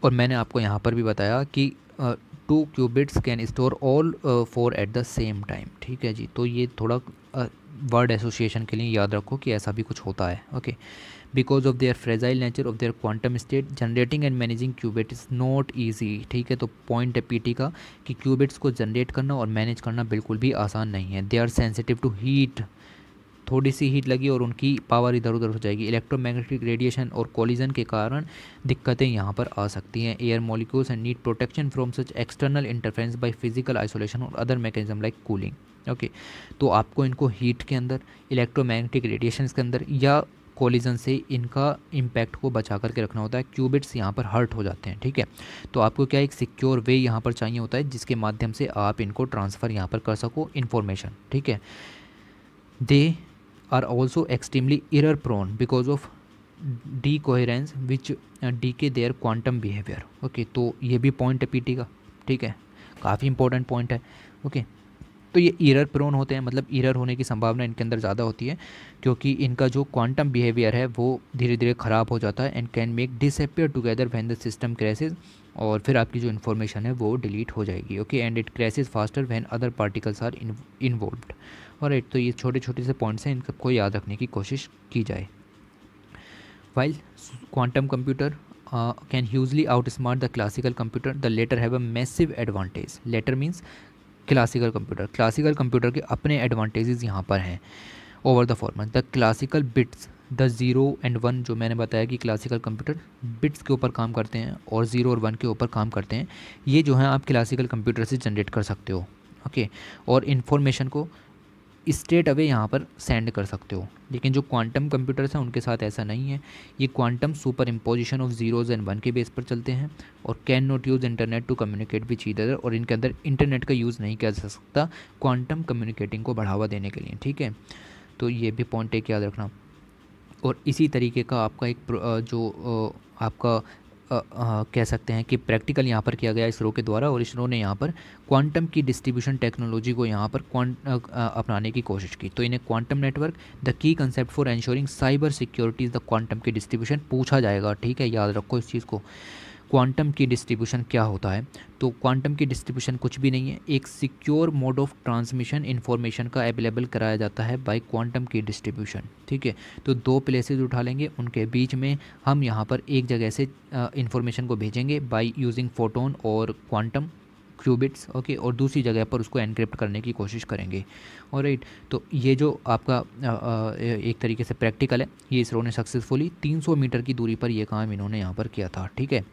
और मैंने आपको यहाँ पर भी बताया कि two qubits can store all four at the same time ठीक है जी तो ये थोड़ा वर्ड एसोसिएशन के लिए याद रखो कि ऐसा भी कुछ होता है okay because of their fragile nature of their quantum state generating and managing qubit is not easy ठीक है तो पॉइंट है टी का कि क्यूबिट्स को जनरेट करना और मैनेज करना बिल्कुल भी आसान नहीं है they are sensitive to heat थोड़ी सी हीट लगी और उनकी पावर इधर उधर हो जाएगी इलेक्ट्रोमैग्नेटिक रेडिएशन और कॉलिजन के कारण दिक्कतें यहाँ पर आ सकती हैं air molecules and need protection from such external interference by physical isolation और other mechanism like cooling okay तो आपको इनको हीट के अंदर इलेक्ट्रोमैग्नेटिक रेडिएशन के अंदर या कोलिजन से इनका इम्पैक्ट को बचा करके रखना होता है क्यूबिट्स यहाँ पर हर्ट हो जाते हैं ठीक है तो आपको क्या एक सिक्योर वे यहाँ पर चाहिए होता है जिसके माध्यम से आप इनको ट्रांसफ़र यहाँ पर कर सको इन्फॉर्मेशन ठीक है they are also extremely error prone because of which decay their quantum behavior okay तो ये भी पॉइंट है पी टी का ठीक है काफ़ी इंपॉर्टेंट पॉइंट है ओके okay, तो ये ईरर प्रोन होते हैं मतलब ईरर होने की संभावना इनके अंदर ज़्यादा होती है क्योंकि इनका जो क्वांटम बिहेवियर है वो धीरे धीरे ख़राब हो जाता है and can make disappear together when the system crashes और फिर आपकी जो इन्फॉर्मेशन है वो डिलीट हो जाएगी okay and it crashes faster when other particles are involve और एट तो ये छोटे छोटे से पॉइंट्स हैं इन सबको याद रखने की कोशिश की जाए while quantum computer can hugely outsmart the classical computer the latter have a massive advantage latter means classical computer classical computer के अपने एडवांटेजेस यहाँ पर हैं over the former the classical bits the zero and one जो मैंने बताया कि classical computer bits के ऊपर काम करते हैं और ज़ीरो और वन के ऊपर काम करते हैं ये जो है आप क्लासिकल कंप्यूटर से जनरेट कर सकते हो ओके और इन्फॉर्मेशन को स्ट्रेट अवे यहाँ पर सेंड कर सकते हो लेकिन जो क्वांटम कंप्यूटर्स हैं उनके साथ ऐसा नहीं है ये quantum superposition of zeros and one के बेस पर चलते हैं और can not use internet to communicate which either और इनके अंदर इंटरनेट का यूज़ नहीं किया जा सकता क्वांटम कम्युनिकेटिंग को बढ़ावा देने के लिए ठीक है तो ये भी पॉइंट एक याद रखना और इसी तरीके का आपका एक जो आपका आ, आ, कह सकते हैं कि प्रैक्टिकल यहाँ पर किया गया इसरो के द्वारा और इसरो ने यहाँ पर क्वांटम की डिस्ट्रीब्यूशन टेक्नोलॉजी को यहाँ पर अपनाने की कोशिश की तो इन्हें quantum network the key concept for ensuring cyber security the quantum key distribution पूछा जाएगा ठीक है याद रखो इस चीज़ को क्वांटम की डिस्ट्रीब्यूशन क्या होता है तो क्वांटम की डिस्ट्रीब्यूशन कुछ भी नहीं है एक secure mode of transmission information का अवेलेबल कराया जाता है बाय क्वांटम की डिस्ट्रीब्यूशन ठीक है तो दो प्लेसेज उठा लेंगे उनके बीच में हम यहाँ पर एक जगह से इन्फॉर्मेशन को भेजेंगे बाई यूजिंग फोटोन और क्वांटम क्यूबिट्स ओके और दूसरी जगह पर उसको एनक्रिप्ट करने की कोशिश करेंगे और राइट तो ये जो आपका आ, आ, एक तरीके से प्रैक्टिकल है ये इसरो ने सक्सेसफुली 300 मीटर की दूरी पर यह काम इन्होंने यहाँ पर किया था ठीक है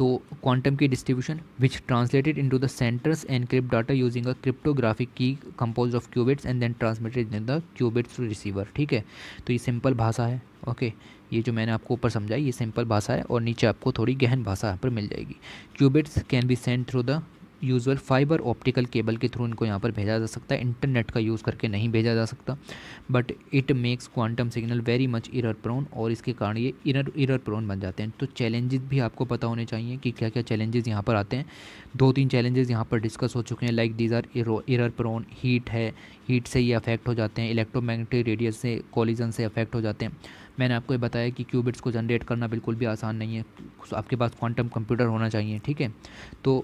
तो quantum key distribution which translated into the centres and crypt data using a cryptographic key compose of qubits and then transmitted in the qubits to receiver ठीक है तो ये सिंपल भाषा है ओके ये जो मैंने आपको ऊपर समझाई ये सिंपल भाषा है और नीचे आपको थोड़ी गहन भाषा यहाँ पर मिल जाएगी qubits can be send through the usual fibre optical cable के थ्रू इनको यहाँ पर भेजा जा सकता है इंटरनेट का यूज़ करके नहीं भेजा जा सकता but it makes quantum signal very much error prone और इसके कारण ये इरर इरर प्रोन बन जाते हैं तो चैलेंजेस भी आपको पता होने चाहिए कि क्या क्या चैलेंजेस यहाँ पर आते हैं दो तीन चैलेंजेस यहाँ पर डिस्कस हो चुके हैं like these are error prone heat है हीट से ये अफेक्ट हो जाते हैं इलेक्ट्रोमैग्नेटिक रेडियस से कॉलिजन से अफेक्ट हो जाते हैं मैंने आपको ये बताया कि क्यूबिट्स को जनरेट करना बिल्कुल भी आसान नहीं है आपके पास क्वांटम कंप्यूटर होना चाहिए ठीक है तो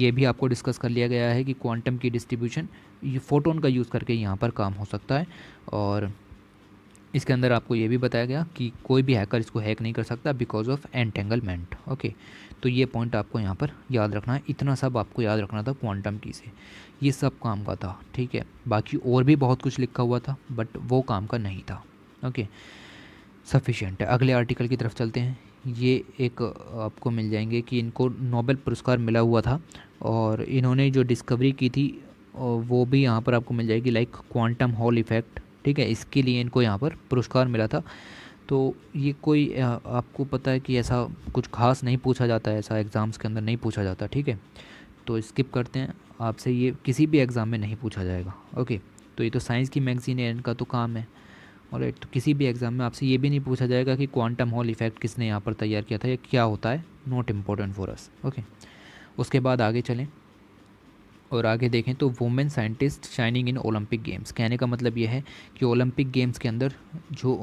ये भी आपको डिस्कस कर लिया गया है कि क्वांटम की डिस्ट्रीब्यूशन ये फ़ोटोन का यूज़ करके यहाँ पर काम हो सकता है और इसके अंदर आपको ये भी बताया गया कि कोई भी हैकर इसको हैक नहीं कर सकता बिकॉज ऑफ एंटेंगलमेंट ओके तो ये पॉइंट आपको यहाँ पर याद रखना है इतना सब आपको याद रखना था क्वांटम की से ये सब काम का था ठीक है बाकी और भी बहुत कुछ लिखा हुआ था बट वो काम का नहीं था ओके सफिशेंट है अगले आर्टिकल की तरफ चलते हैं ये एक आपको मिल जाएंगे कि इनको नोबेल पुरस्कार मिला हुआ था और इन्होंने जो डिस्कवरी की थी वो भी यहाँ पर आपको मिल जाएगी लाइक क्वांटम हॉल इफ़ेक्ट ठीक है इसके लिए इनको यहाँ पर पुरस्कार मिला था तो ये कोई आपको पता है कि ऐसा कुछ खास नहीं पूछा जाता है ऐसा एग्ज़ाम्स के अंदर नहीं पूछा जाता ठीक है तो स्किप करते हैं आपसे ये किसी भी एग्ज़ाम में नहीं पूछा जाएगा ओके तो ये तो साइंस की मैगज़ीन है इनका तो काम है और तो किसी भी एग्ज़ाम में आपसे ये भी नहीं पूछा जाएगा कि क्वांटम हॉल इफेक्ट किसने यहाँ पर तैयार किया था या क्या होता है not important for us okay उसके बाद आगे चलें और आगे देखें तो women scientist shining in Olympic games कहने का मतलब यह है कि ओलंपिक गेम्स के अंदर जो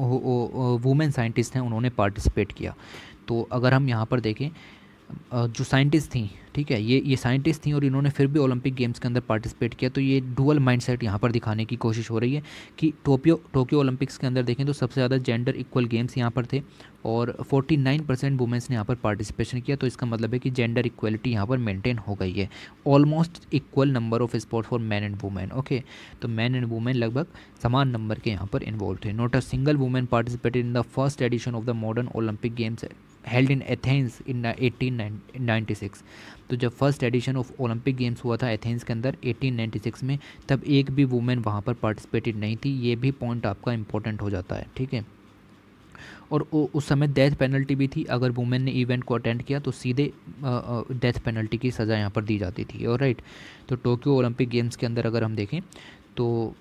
वुमेन साइंटिस्ट हैं उन्होंने पार्टिसिपेट किया तो अगर हम यहाँ पर देखें जो साइंटिस्ट थी ठीक है ये ये साइंटिस्ट थी और इन्होंने फिर भी ओलंपिक गेम्स के अंदर पार्टिसिपेट किया तो ये डुअल माइंड सेट यहाँ पर दिखाने की कोशिश हो रही है कि टोक्यो टोक्यो ओलंपिक्स के अंदर देखें तो सबसे ज़्यादा जेंडर इक्वल गेम्स यहाँ पर थे और 49 परसेंट वुमेंस ने यहाँ पर पार्टिसिपेशन किया तो इसका मतलब है कि जेंडर इक्वलिटी यहाँ पर मेनटेन हो गई है almost equal number of sport for man and women okay तो मैन एंड वुमेन लगभग समान नंबर के यहाँ पर इन्वॉल्व थे not a single women participated in the first edition of the modern Olympic games held in Athens in 1896 तो जब first edition of Olympic games हुआ था एथेंस के अंदर 1896 में तब एक भी वुमेन वहाँ पर पार्टिसिपेटेड नहीं थी ये भी पॉइंट आपका इंपॉर्टेंट हो जाता है ठीक है और उस समय डेथ पेनल्टी भी थी अगर वुमेन ने इवेंट को अटेंड किया तो सीधे डेथ पेनल्टी की सज़ा यहाँ पर दी जाती थी और राइट तो टोक्यो ओलंपिक गेम्स के अंदर अगर हम देखें तो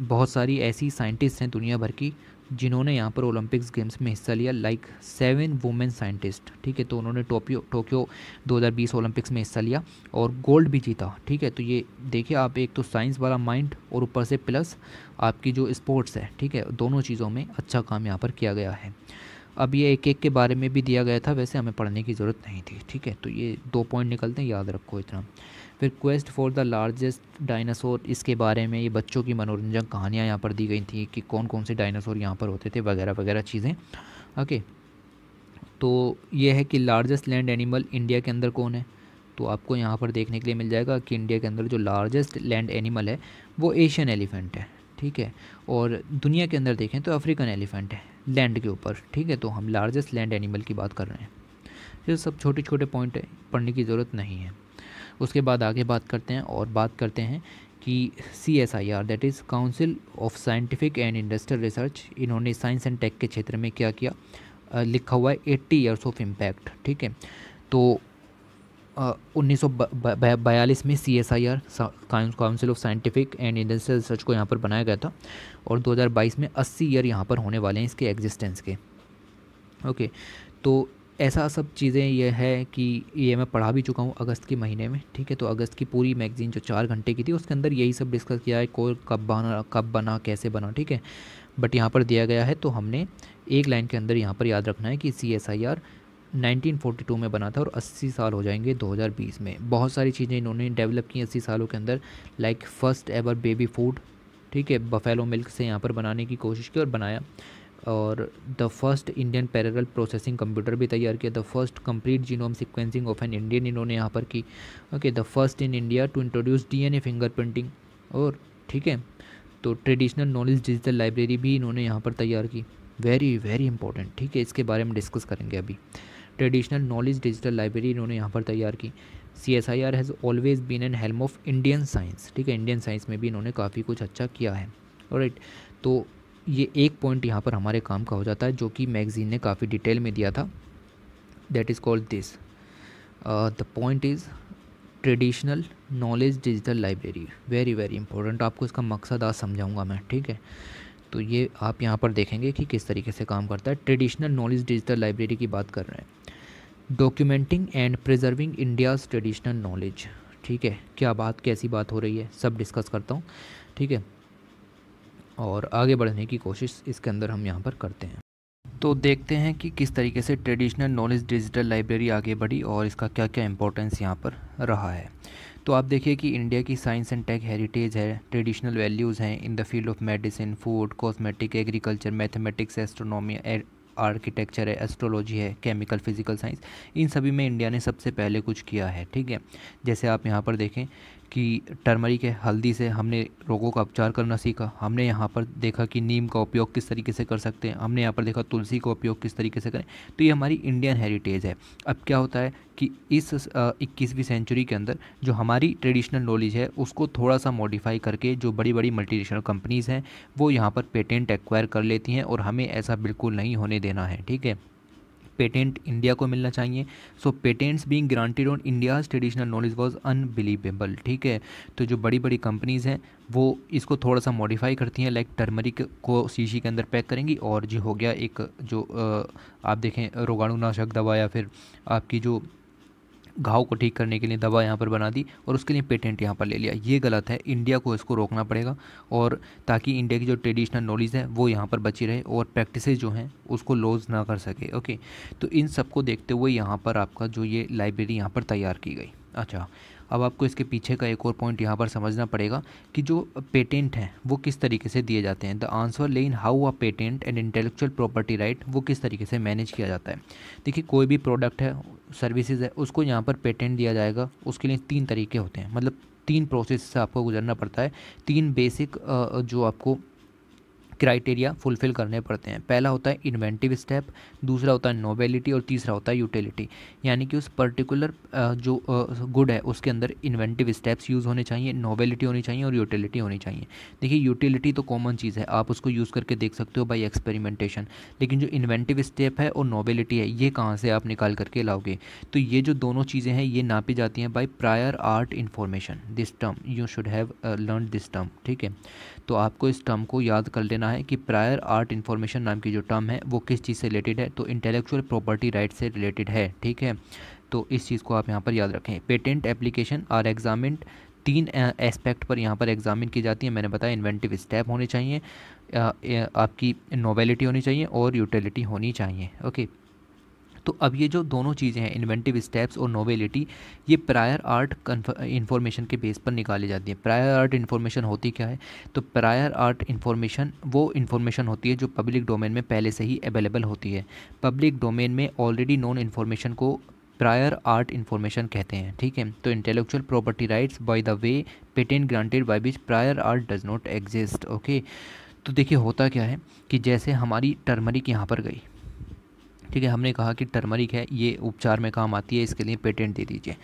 बहुत सारी ऐसी साइंटिस्ट हैं दुनिया भर की जिन्होंने यहाँ पर ओलंपिक्स गेम्स में हिस्सा लिया लाइक सेवन वुमेन साइंटिस्ट ठीक है तो उन्होंने टोक्यो टोक्यो 2020 ओलंपिक्स में हिस्सा लिया और गोल्ड भी जीता ठीक है तो ये देखिए आप एक तो साइंस वाला माइंड और ऊपर से प्लस आपकी जो स्पोर्ट्स है ठीक है दोनों चीज़ों में अच्छा काम यहाँ पर किया गया है अब ये एक एक के बारे में भी दिया गया था वैसे हमें पढ़ने की ज़रूरत नहीं थी ठीक है तो ये दो पॉइंट निकलते हैं याद रखो इतना फिर quest for the largest dinosaur इसके बारे में ये बच्चों की मनोरंजक कहानियाँ यहाँ पर दी गई थी कि कौन कौन से डायनासोर यहाँ पर होते थे वगैरह वगैरह चीज़ें ओके तो ये है कि लार्जेस्ट लैंड एनिमल इंडिया के अंदर कौन है तो आपको यहाँ पर देखने के लिए मिल जाएगा कि इंडिया के अंदर जो लार्जेस्ट लैंड एनिमल है वो एशियन एलिफेंट है ठीक है और दुनिया के अंदर देखें तो अफ्रीकन एलिफेंट है लैंड के ऊपर ठीक है तो हम लार्जेस्ट लैंड एनिमल की बात कर रहे हैं ये सब छोटे छोटे पॉइंट पढ़ने की ज़रूरत नहीं है उसके बाद आगे बात करते हैं और बात करते हैं कि C S I R that is council of scientific and industrial research इन्होंने साइंस एंड टेक के क्षेत्र में क्या किया आ, लिखा हुआ है एट्टी ईयर्स ऑफ इम्पैक्ट ठीक है तो उन्नीस सौ बयालीस में C S I R council of scientific and industrial research को यहाँ पर बनाया गया था और 2022 में 80 ईयर यहाँ पर होने वाले हैं इसके एग्जिस्टेंस के ओके okay, तो ऐसा सब चीज़ें यह है कि ये मैं पढ़ा भी चुका हूँ अगस्त के महीने में ठीक है तो अगस्त की पूरी मैगज़ीन जो चार घंटे की थी उसके अंदर यही सब डिस्कस किया है कोर कब बना कब बना कैसे बना ठीक है बट यहाँ पर दिया गया है तो हमने एक लाइन के अंदर यहाँ पर याद रखना है कि सी एस आई आर 1942 में बना था और 80 साल हो जाएंगे 2020 में बहुत सारी चीज़ें इन्होंने डेवलप की अस्सी सालों के अंदर like first ever baby food ठीक है बफेलो मिल्क से यहाँ पर बनाने की कोशिश की और बनाया और the first Indian parallel processing computer भी तैयार किया the first complete genome sequencing of an Indian इन्होंने यहाँ पर की okay the first in India to introduce DNA fingerprinting और ठीक है तो ट्रेडिशनल नॉलेज डिजिटल लाइब्रेरी भी इन्होंने यहाँ पर तैयार की वेरी वेरी इंपॉर्टेंट ठीक है इसके बारे में डिस्कस करेंगे अभी ट्रेडिशनल नॉलेज डिजिटल लाइब्रेरी इन्होंने यहाँ पर तैयार की C S I R has always been an helm of Indian science ठीक है इंडियन साइंस में भी इन्होंने काफ़ी कुछ अच्छा किया है राइट तो ये एक पॉइंट यहाँ पर हमारे काम का हो जाता है जो कि मैगज़ीन ने काफ़ी डिटेल में दिया था that is called this the point is traditional knowledge digital library very very important आपको इसका मकसद आज समझाऊंगा मैं ठीक है तो ये आप यहाँ पर देखेंगे कि किस तरीके से काम करता है ट्रेडिशनल नॉलेज डिजिटल लाइब्रेरी की बात कर रहे हैं documenting and preserving India's traditional knowledge ठीक है क्या बात कैसी बात हो रही है सब डिस्कस करता हूँ ठीक है और आगे बढ़ने की कोशिश इसके अंदर हम यहाँ पर करते हैं तो देखते हैं कि किस तरीके से ट्रेडिशनल नॉलेज डिजिटल लाइब्रेरी आगे बढ़ी और इसका क्या क्या इंपॉर्टेंस यहाँ पर रहा है तो आप देखिए कि इंडिया की साइंस एंड टेक हेरिटेज है ट्रेडिशनल वैल्यूज़ हैं in the field of medicine food cosmetic agriculture mathematics astronomy architecture है एस्ट्रोलॉजी है केमिकल फिजिकल साइंस इन सभी में इंडिया ने सबसे पहले कुछ किया है ठीक है जैसे आप यहाँ पर देखें कि टर्मरिक है हल्दी से हमने रोगों का उपचार करना सीखा हमने यहाँ पर देखा कि नीम का उपयोग किस तरीके से कर सकते हैं हमने यहाँ पर देखा तुलसी का उपयोग किस तरीके से करें तो ये हमारी इंडियन हेरिटेज है अब क्या होता है कि इस इक्कीसवीं सेंचुरी के अंदर जो हमारी ट्रेडिशनल नॉलेज है उसको थोड़ा सा मॉडिफाई करके जो बड़ी बड़ी मल्टी कंपनीज़ हैं वो यहाँ पर पेटेंट एक्वायर कर लेती हैं और हमें ऐसा बिल्कुल नहीं होने देना है ठीक है पेटेंट इंडिया को मिलना चाहिए so patents being granted on India's traditional knowledge was unbelievable ठीक है तो जो बड़ी बड़ी कंपनीज़ हैं वो इसको थोड़ा सा मॉडिफाई करती हैं लाइक टर्मरिक को शीशी के अंदर पैक करेंगी और जो हो गया एक जो आप देखें रोगाणुनाशक दवा या फिर आपकी जो घाव को ठीक करने के लिए दवा यहाँ पर बना दी और उसके लिए पेटेंट यहाँ पर ले लिया ये गलत है इंडिया को इसको रोकना पड़ेगा और ताकि इंडिया की जो ट्रेडिशनल नॉलेज है वो यहाँ पर बची रहे और प्रैक्टिस जो हैं उसको लॉज ना कर सके ओके तो इन सबको देखते हुए यहाँ पर आपका जो ये लाइब्रेरी यहाँ पर तैयार की गई अच्छा अब आपको इसके पीछे का एक और पॉइंट यहाँ पर समझना पड़ेगा कि जो पेटेंट हैं वो किस तरीके से दिए जाते हैं द आंसर लेन how a patent and intellectual property right वो किस तरीके से मैनेज किया जाता है देखिए कोई भी प्रोडक्ट है सर्विसेज है उसको यहाँ पर पेटेंट दिया जाएगा उसके लिए तीन तरीके होते हैं मतलब तीन प्रोसेस से आपको गुजरना पड़ता है तीन बेसिक जो आपको क्राइटेरिया फुलफ़िल करने पड़ते हैं पहला होता है इन्वेंटिव स्टेप दूसरा होता है नोबेलिटी और तीसरा होता है यूटिलिटी यानी कि उस पर्टिकुलर जो गुड है उसके अंदर इन्वेंटिव स्टेप्स यूज़ होने चाहिए नोबेलिटी होनी चाहिए और यूटिलिटी होनी चाहिए देखिए यूटिलिटी तो कॉमन चीज़ है आप उसको यूज़ करके देख सकते हो बाई एक्सपेरिमेंटेशन लेकिन जो इन्वेंटिव स्टेप है और नोबेलिटी है ये कहाँ से आप निकाल करके लाओगे तो ये जो दोनों चीज़ें हैं ये नापी जाती हैं by prior art information this term you should have learn this term ठीक है तो आपको इस टर्म को याद कर लेना है कि प्रायर आर्ट इन्फॉर्मेशन नाम की जो टर्म है वो किस चीज़ से रिलेटेड है तो इंटेलेक्चुअल प्रॉपर्टी राइट से रिलेटेड है ठीक है तो इस चीज़ को आप यहाँ पर याद रखें पेटेंट एप्लीकेशन आर एग्जामिन तीन एस्पेक्ट पर यहाँ पर एग्जामिन की जाती है मैंने बताया इन्वेंटिव स्टेप होने चाहिए आपकी नोवेलिटी होनी चाहिए और यूटिलिटी होनी चाहिए ओके तो अब ये जो दोनों चीज़ें हैं इन्वेंटिव स्टेप्स और नोवेलिटी ये प्रायर आर्ट इन्फॉर्मेशन के बेस पर निकाली जाती है प्रायर आर्ट इन्फॉर्मेशन होती क्या है तो प्रायर आर्ट इन्फॉर्मेशन वो इन्फॉर्मेशन होती है जो पब्लिक डोमेन में पहले से ही अवेलेबल होती है पब्लिक डोमेन में ऑलरेडी नॉन इन्फॉर्मेशन को प्रायर आर्ट इन्फॉर्मेशन कहते हैं ठीक है तो intellectual property rights by the way patent granted by which prior art does not exist okay तो देखिए होता क्या है कि जैसे हमारी टर्मरिक यहाँ पर गई ठीक है हमने कहा कि टर्मरिक है ये उपचार में काम आती है इसके लिए पेटेंट दे दीजिए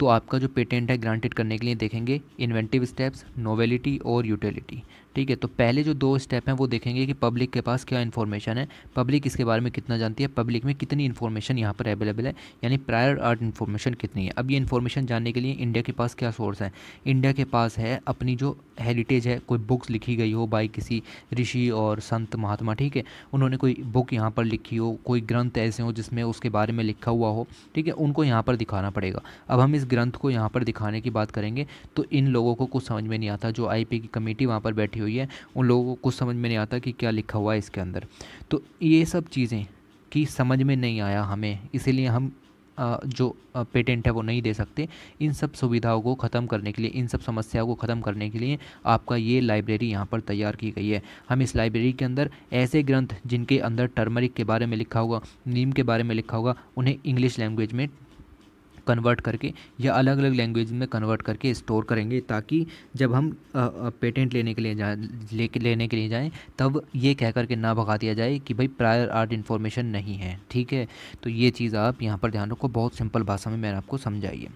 तो आपका जो पेटेंट है ग्रांटेड करने के लिए देखेंगे इन्वेंटिव स्टेप्स नोवेलिटी और यूटिलिटी ठीक है तो पहले जो दो स्टेप हैं वो देखेंगे कि पब्लिक के पास क्या इन्फॉर्मेशन है पब्लिक इसके बारे में कितना जानती है पब्लिक में कितनी इन्फॉर्मेशन यहाँ पर अवेलेबल है यानी प्रायर आर्ट इन्फॉर्मेशन कितनी है अब ये इन्फॉर्मेशन जानने के लिए इंडिया के पास क्या सोर्स है इंडिया के पास है अपनी जो हेरिटेज है कोई बुक्स लिखी गई हो बाई किसी ऋषि और संत महात्मा ठीक है उन्होंने कोई बुक यहाँ पर लिखी हो कोई ग्रंथ ऐसे हो जिसमें उसके बारे में लिखा हुआ हो ठीक है उनको यहाँ पर दिखाना पड़ेगा अब हम इस ग्रंथ को यहाँ पर दिखाने की बात करेंगे तो इन लोगों को कुछ समझ में नहीं आता जो आई की कमेटी वहाँ पर बैठी हुई है उन लोगों को समझ में नहीं आता कि क्या लिखा हुआ है इसके अंदर तो ये सब चीज़ें कि समझ में नहीं आया हमें इसीलिए हम जो पेटेंट है वो नहीं दे सकते इन सब सुविधाओं को ख़त्म करने के लिए इन सब समस्याओं को ख़त्म करने के लिए आपका ये लाइब्रेरी यहाँ पर तैयार की गई है हम इस लाइब्रेरी के अंदर ऐसे ग्रंथ जिनके अंदर टर्मरिक के बारे में लिखा होगा नीम के बारे में लिखा होगा उन्हें इंग्लिश लैंग्वेज में कन्वर्ट करके या अलग अलग लैंग्वेज में कन्वर्ट करके स्टोर करेंगे ताकि जब हम पेटेंट लेने के लिए जाए ले लेने के लिए जाएँ तब ये कह करके ना भगा दिया जाए कि भाई प्रायर आर्ट इन्फॉर्मेशन नहीं है ठीक है तो ये चीज़ आप यहाँ पर ध्यान रखो बहुत सिंपल भाषा में मैंने आपको समझाइए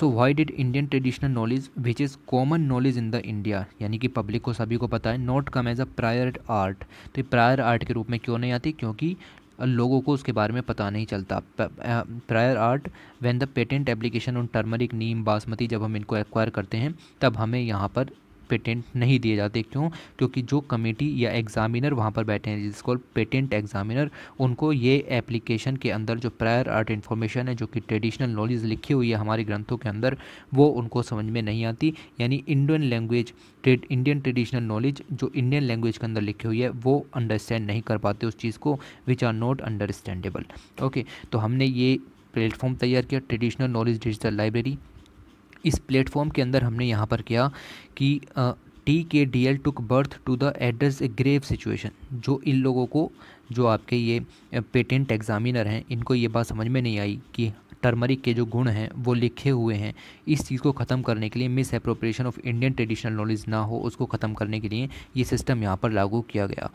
so why did Indian traditional knowledge which is common knowledge in the India यानी कि पब्लिक को सभी को पता है not come as a prior art तो ये प्रायर आर्ट के रूप में क्यों नहीं आती क्योंकि लोगों को उसके बारे में पता नहीं चलता prior art when the patent application on turmeric neem basmati जब हम इनको एक्वायर करते हैं तब हमें यहाँ पर पेटेंट नहीं दिए जाते क्यों क्योंकि जो कमेटी या एग्ज़ामिनर वहाँ पर बैठे हैं जिसको पेटेंट एग्ज़ामिनर उनको ये एप्लीकेशन के अंदर जो प्रायर आर्ट इन्फॉर्मेशन है जो कि ट्रेडिशनल नॉलेज लिखी हुई है हमारे ग्रंथों के अंदर वो उनको समझ में नहीं आती यानी Indian language Indian traditional knowledge जो इंडियन लैंग्वेज के अंदर लिखी हुई है वो अंडरस्टैंड नहीं कर पाते उस चीज़ को which are not understandable okay तो हमने ये प्लेटफॉर्म तैयार किया ट्रेडिशनल नॉलेज डिजिटल लाइब्रेरी इस प्लेटफॉर्म के अंदर हमने यहाँ पर किया कि T K D L took birth to the address a grave situation जो इन लोगों को जो आपके ये पेटेंट एग्जामिनर हैं इनको ये बात समझ में नहीं आई कि टर्मरिक के जो गुण हैं वो लिखे हुए हैं इस चीज़ को ख़त्म करने के लिए misappropriation of Indian traditional knowledge ना हो उसको ख़त्म करने के लिए ये सिस्टम यहाँ पर लागू किया गया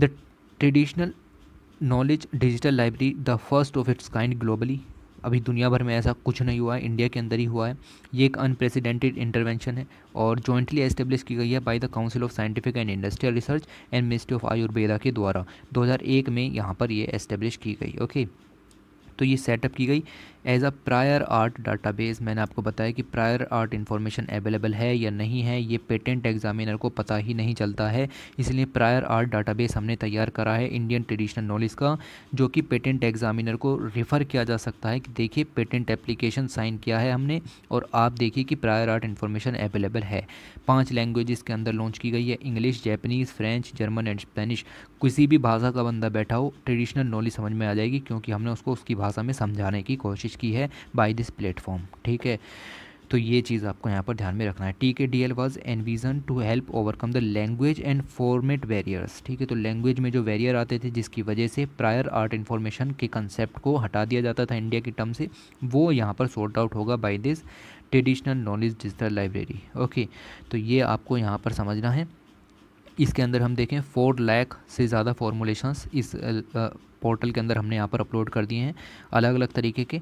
the traditional knowledge digital library the first of its kind globally अभी दुनिया भर में ऐसा कुछ नहीं हुआ है इंडिया के अंदर ही हुआ है ये एक अनप्रेसिडेंटेड इंटरवेंशन है और जॉइंटली एस्टेब्लिश की गई है by the council of scientific and industrial research and ministry of Ayurveda के द्वारा 2001 में यहाँ पर ये एस्टेब्लिश की गई ओके तो ये सेटअप की गई as a prior art database मैंने आपको बताया कि प्रायर आर्ट इन्फॉर्मेशन अवेलेबल है या नहीं है ये पेटेंट एग्जामिनर को पता ही नहीं चलता है इसलिए प्रायर आर्ट डाटाबेस हमने तैयार करा है इंडियन ट्रेडिशनल नॉलेज का जो कि पेटेंट एग्जामिनर को रेफ़र किया जा सकता है कि देखिए पेटेंट एप्लीकेशन साइन किया है हमने और आप देखिए कि प्रायर आर्ट इन्फॉर्मेशन अवेलेबल है पाँच लैंग्वेज के अंदर लॉन्च की गई है English Japanese French German and Spanish किसी भी भाषा का बंदा बैठा हो ट्रेडिशनल नॉलेज समझ में आ जाएगी क्योंकि हमने उसको उसकी भाषा में समझाने की कोशिश पब्लिश की है बाय दिस प्लेटफॉर्म ठीक है तो ये चीज़ आपको यहाँ पर ध्यान में रखना है T K D L was envision to help overcome the language and format barriers ठीक है तो लैंग्वेज में जो वेरियर आते थे जिसकी वजह से प्रायर आर्ट इन्फॉर्मेशन के कंसेप्ट को हटा दिया जाता था इंडिया की टर्म से वो यहाँ पर सॉर्ट आउट होगा by this traditional knowledge digital library okay तो ये आपको यहाँ पर समझना है इसके अंदर हम देखें फोर लैख से ज़्यादा फॉर्मूलेशंस इस आ, आ, पोर्टल के अंदर हमने यहाँ पर अपलोड कर दिए हैं अलग अलग तरीके के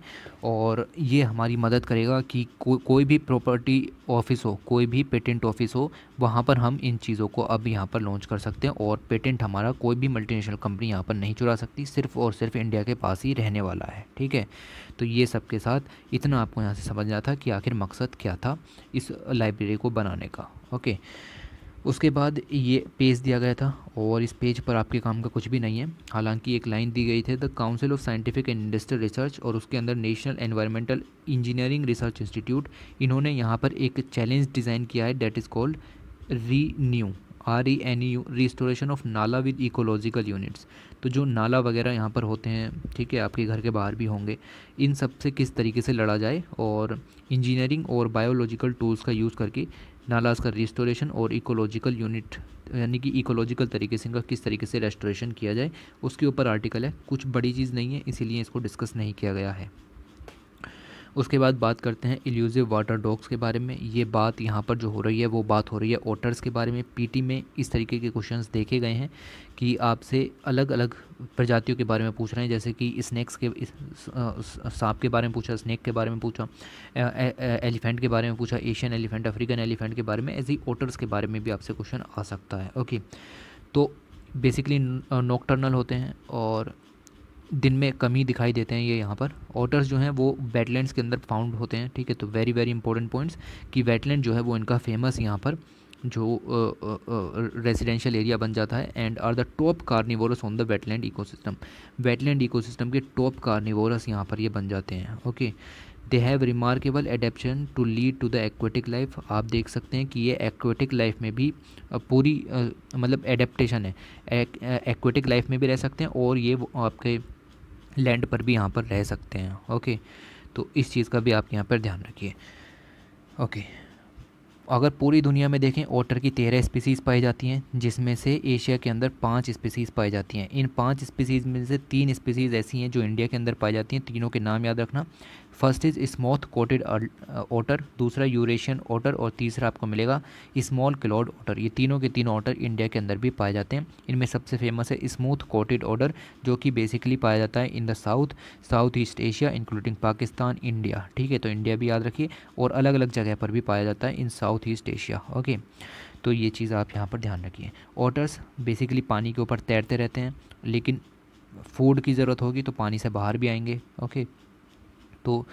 और ये हमारी मदद करेगा कि को, कोई भी प्रॉपर्टी ऑफिस हो कोई भी पेटेंट ऑफिस हो वहाँ पर हम इन चीज़ों को अब यहाँ पर लॉन्च कर सकते हैं और पेटेंट हमारा कोई भी मल्टीनेशनल कंपनी यहाँ पर नहीं चुरा सकती सिर्फ और सिर्फ इंडिया के पास ही रहने वाला है ठीक है तो ये सब के साथ इतना आपको यहाँ से समझना था कि आखिर मकसद क्या था इस लाइब्रेरी को बनाने का ओके उसके बाद ये पेज दिया गया था और इस पेज पर आपके काम का कुछ भी नहीं है हालांकि एक लाइन दी गई थी the council of scientific and industrial research और उसके अंदर national environmental engineering research institute इन्होंने यहाँ पर एक चैलेंज डिज़ाइन किया है that is called re new R E N U restoration of nala with ecological units तो जो नाला वगैरह यहाँ पर होते हैं ठीक है आपके घर के बाहर भी होंगे इन सब से किस तरीके से लड़ा जाए और इंजीनियरिंग और बायोलॉजिकल टूल्स का यूज़ करके नालाज का रिस्टोरेशन और इकोलॉजिकल यूनिट यानी कि इकोलॉजिकल तरीके से इनका किस तरीके से रेस्टोरेशन किया जाए उसके ऊपर आर्टिकल है कुछ बड़ी चीज़ नहीं है इसीलिए इसको डिस्कस नहीं किया गया है उसके बाद बात करते हैं एल्यूजिव वाटर डॉग्स के बारे में ये बात यहाँ पर जो हो रही है वो बात हो रही है ओटर्स के बारे में पीटी में इस तरीके के क्वेश्चन देखे गए हैं कि आपसे अलग अलग प्रजातियों के बारे में पूछ रहे हैं जैसे कि स्नैक्स के सांप के बारे में पूछा स्नैक के बारे में पूछा एलिफेंट के बारे में पूछा एशियन एलिफेंट अफ्रीकन एलिफेंट के बारे में ऐसे ही ओटर्स के बारे में भी आपसे क्वेश्चन आ सकता है ओके तो बेसिकली नॉकटर्नल होते हैं और दिन में कमी दिखाई देते हैं ये यहाँ पर ऑटर्स जो हैं वो वेटलैंड्स के अंदर फाउंड होते हैं ठीक है तो वेरी वेरी इंपॉर्टेंट पॉइंट्स कि वेटलैंड जो है वो इनका फेमस यहाँ पर जो रेजिडेंशियल एरिया बन जाता है and are the top carnivores on the wetland ecosystem wetland ecosystem के टॉप कार्निवोरस यहाँ पर ये बन जाते हैं okay they have remarkable adaptation to lead to the aquatic life आप देख सकते हैं कि ये एक्वेटिक लाइफ में भी पूरी मतलब एडेप्टशन है एक्वेटिक लाइफ में भी रह सकते हैं और ये आपके लैंड पर भी यहाँ पर रह सकते हैं ओके तो इस चीज़ का भी आप यहाँ पर ध्यान रखिए ओके अगर पूरी दुनिया में देखें ओटर की तेरह स्पीसीज़ पाई जाती हैं जिसमें से एशिया के अंदर पांच स्पीसीज़ पाई जाती हैं इन पांच स्पीसीज़ में से तीन स्पीसीज़ ऐसी हैं जो इंडिया के अंदर पाई जाती हैं तीनों के नाम याद रखना first is smooth coated otter दूसरा यूरेशियन ऑटर और तीसरा आपको मिलेगा स्मॉल क्लॉड ऑटर ये तीनों के तीनों ऑटर इंडिया के अंदर भी पाए जाते हैं इनमें सबसे फेमस है स्मूथ कोटेड ऑटर जो कि बेसिकली पाया जाता है in the south south east Asia including Pakistan India ठीक है तो इंडिया भी याद रखिए और अलग अलग जगह पर भी पाया जाता है in south east Asia okay तो ये चीज़ आप यहाँ पर ध्यान रखिए ऑटर्स बेसिकली पानी के ऊपर तैरते रहते हैं लेकिन फूड की ज़रूरत होगी तो पानी से बाहर भी आएंगे ओके तो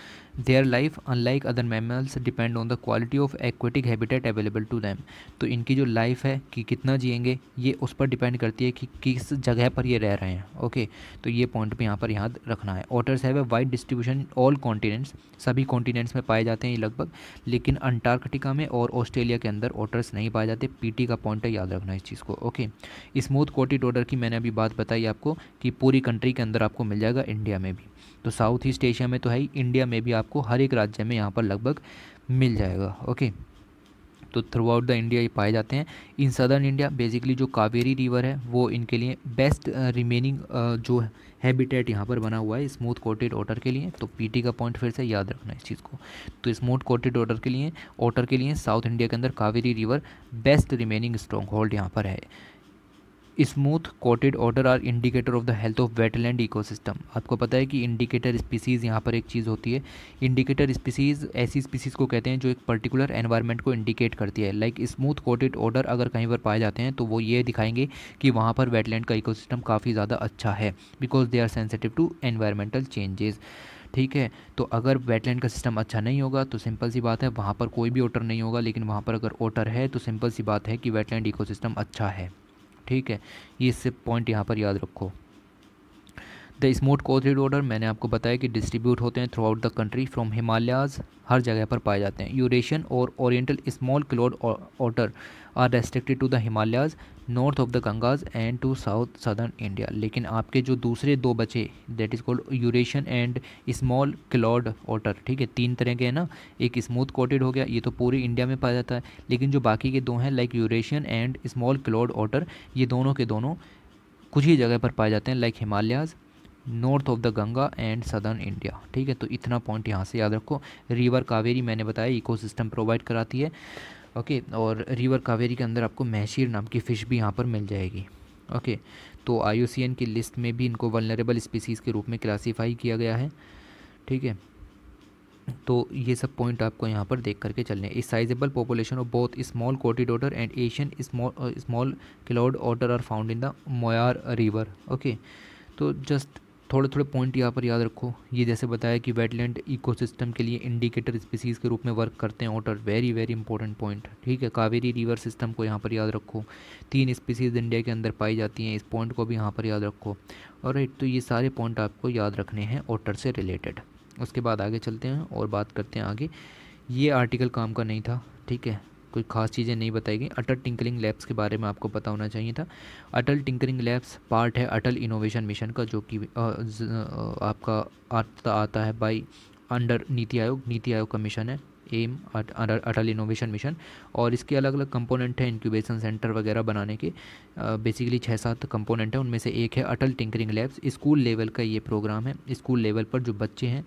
their life unlike other mammals depend on the quality of aquatic habitat available to them तो इनकी जो लाइफ है कि कितना जिएंगे ये उस पर डिपेंड करती है कि किस जगह पर ये रह रहे हैं ओके तो ये पॉइंट भी यहाँ पर याद रखना है otters have a wide distribution all continents सभी कॉन्टिनेंट्स में पाए जाते हैं ये लगभग लेकिन अंटार्कटिका में और ऑस्ट्रेलिया के अंदर ऑटर्स नहीं पाए जाते टी का पॉइंट है याद रखना इस चीज़ को ओके स्मूथ कोटिड ऑर्डर की मैंने अभी बात बताई आपको कि पूरी कंट्री के अंदर आपको मिल जाएगा इंडिया में भी तो साउथ ईस्ट एशिया में तो है ही इंडिया में भी आपको हर एक राज्य में यहाँ पर लगभग मिल जाएगा ओके तो थ्रू आउट द इंडिया ये पाए जाते हैं इन सदर्न इंडिया बेसिकली जो कावेरी रिवर है वो इनके लिए बेस्ट रिमेनिंग जो हैबिटेट यहाँ पर बना हुआ है स्मूथ कोटेड ऑटर के लिए तो पीटी का पॉइंट फिर से याद रखना इस चीज़ को तो स्मूथ कोटेड ऑटर के लिए ऑटर के लिए साउथ इंडिया के अंदर Kaveri river best remaining stronghold यहाँ पर है smooth coated otter are indicator of the health of wetland ecosystem आपको पता है कि इंडिकेटर स्पीसीज़ यहाँ पर एक चीज़ होती है इंडिकेटर स्पीसीज़ ऐसी स्पीसीज़ को कहते हैं जो एक पर्टिकुलर एनवायरनमेंट को इंडिकेट करती है लाइक स्मूथ कोटेड ऑर्डर अगर कहीं पर पाए जाते हैं तो वो ये दिखाएंगे कि वहाँ पर वेटलैंड का इको काफ़ी ज़्यादा अच्छा है because they are sensitive to environmental changes ठीक है तो अगर वेटलैंड का सिस्टम अच्छा नहीं होगा तो सिंपल सी बात है वहाँ पर कोई भी ऑटर नहीं होगा लेकिन वहाँ पर अगर ऑटर है तो सिंपल सी बात है कि वेटलैंड इकोसिस्टम अच्छा है ठीक है ये इससे पॉइंट यहाँ पर याद रखो द स्मूथ कोथरीड ऑर्डर मैंने आपको बताया कि डिस्ट्रीब्यूट होते हैं throughout the country from Himalayas हर जगह पर पाए जाते हैं यूरेशियन और oriental small clawed otter are restricted to the Himalayas north of the Ganges and to south southern India लेकिन आपके जो दूसरे दो बचे that is called Eurasian and small clawed otter ठीक है तीन तरह के हैं ना एक स्मूथ कोटेड हो गया ये तो पूरे इंडिया में पाया जाता है लेकिन जो बाकी के दो हैं like Eurasian and small clawed otter ये दोनों के दोनों कुछ ही जगह पर पाए जाते हैं like Himalayas north of the Ganga and southern India ठीक है तो इतना पॉइंट यहाँ से याद रखो रिवर कावेरी मैंने बताया इकोसिस्टम प्रोवाइड कराती है ओके और रिवर कावेरी के अंदर आपको महशीर नाम की फ़िश भी यहाँ पर मिल जाएगी ओके तो आई की लिस्ट में भी इनको वनरेबल स्पीसीज़ के रूप में क्लासीफाई किया गया है ठीक है तो ये सब पॉइंट आपको यहाँ पर देख करके चलने इस साइजेबल पॉपुलेशन ऑफ बहुत small coated otter and Asian small small clawed otter are found in the Moyar river okay तो जस्ट थोड़े थोड़े पॉइंट यहाँ पर याद रखो ये जैसे बताया कि वेटलैंड इकोसिस्टम के लिए इंडिकेटर स्पीसीज़ के रूप में वर्क करते हैं otter very very important point ठीक है कावेरी रिवर सिस्टम को यहाँ पर याद रखो तीन स्पीसीज़ इंडिया के अंदर पाई जाती हैं इस पॉइंट को भी यहाँ पर याद रखो और राइट तो ये सारे पॉइंट आपको याद रखने हैं ऑटर से रिलेटेड उसके बाद आगे चलते हैं और बात करते हैं आगे ये आर्टिकल काम का नहीं था ठीक है कोई खास चीज़ें नहीं बताई गई अटल टिंकरिंग लैब्स के बारे में आपको पता होना चाहिए था अटल टिंकरिंग लैब्स पार्ट है अटल इनोवेशन मिशन का जो कि आपका आता आता है बाई अंडर नीति आयोग नीति आयोग का मिशन है एम अटल इनोवेशन मिशन और इसके अलग अलग कंपोनेंट हैं इंक्यूबेशन सेंटर वगैरह बनाने के बेसिकली छः सात कंपोनेंट हैं उनमें से एक है Atal tinkering labs school level का ये प्रोग्राम है स्कूल लेवल पर जो बच्चे हैं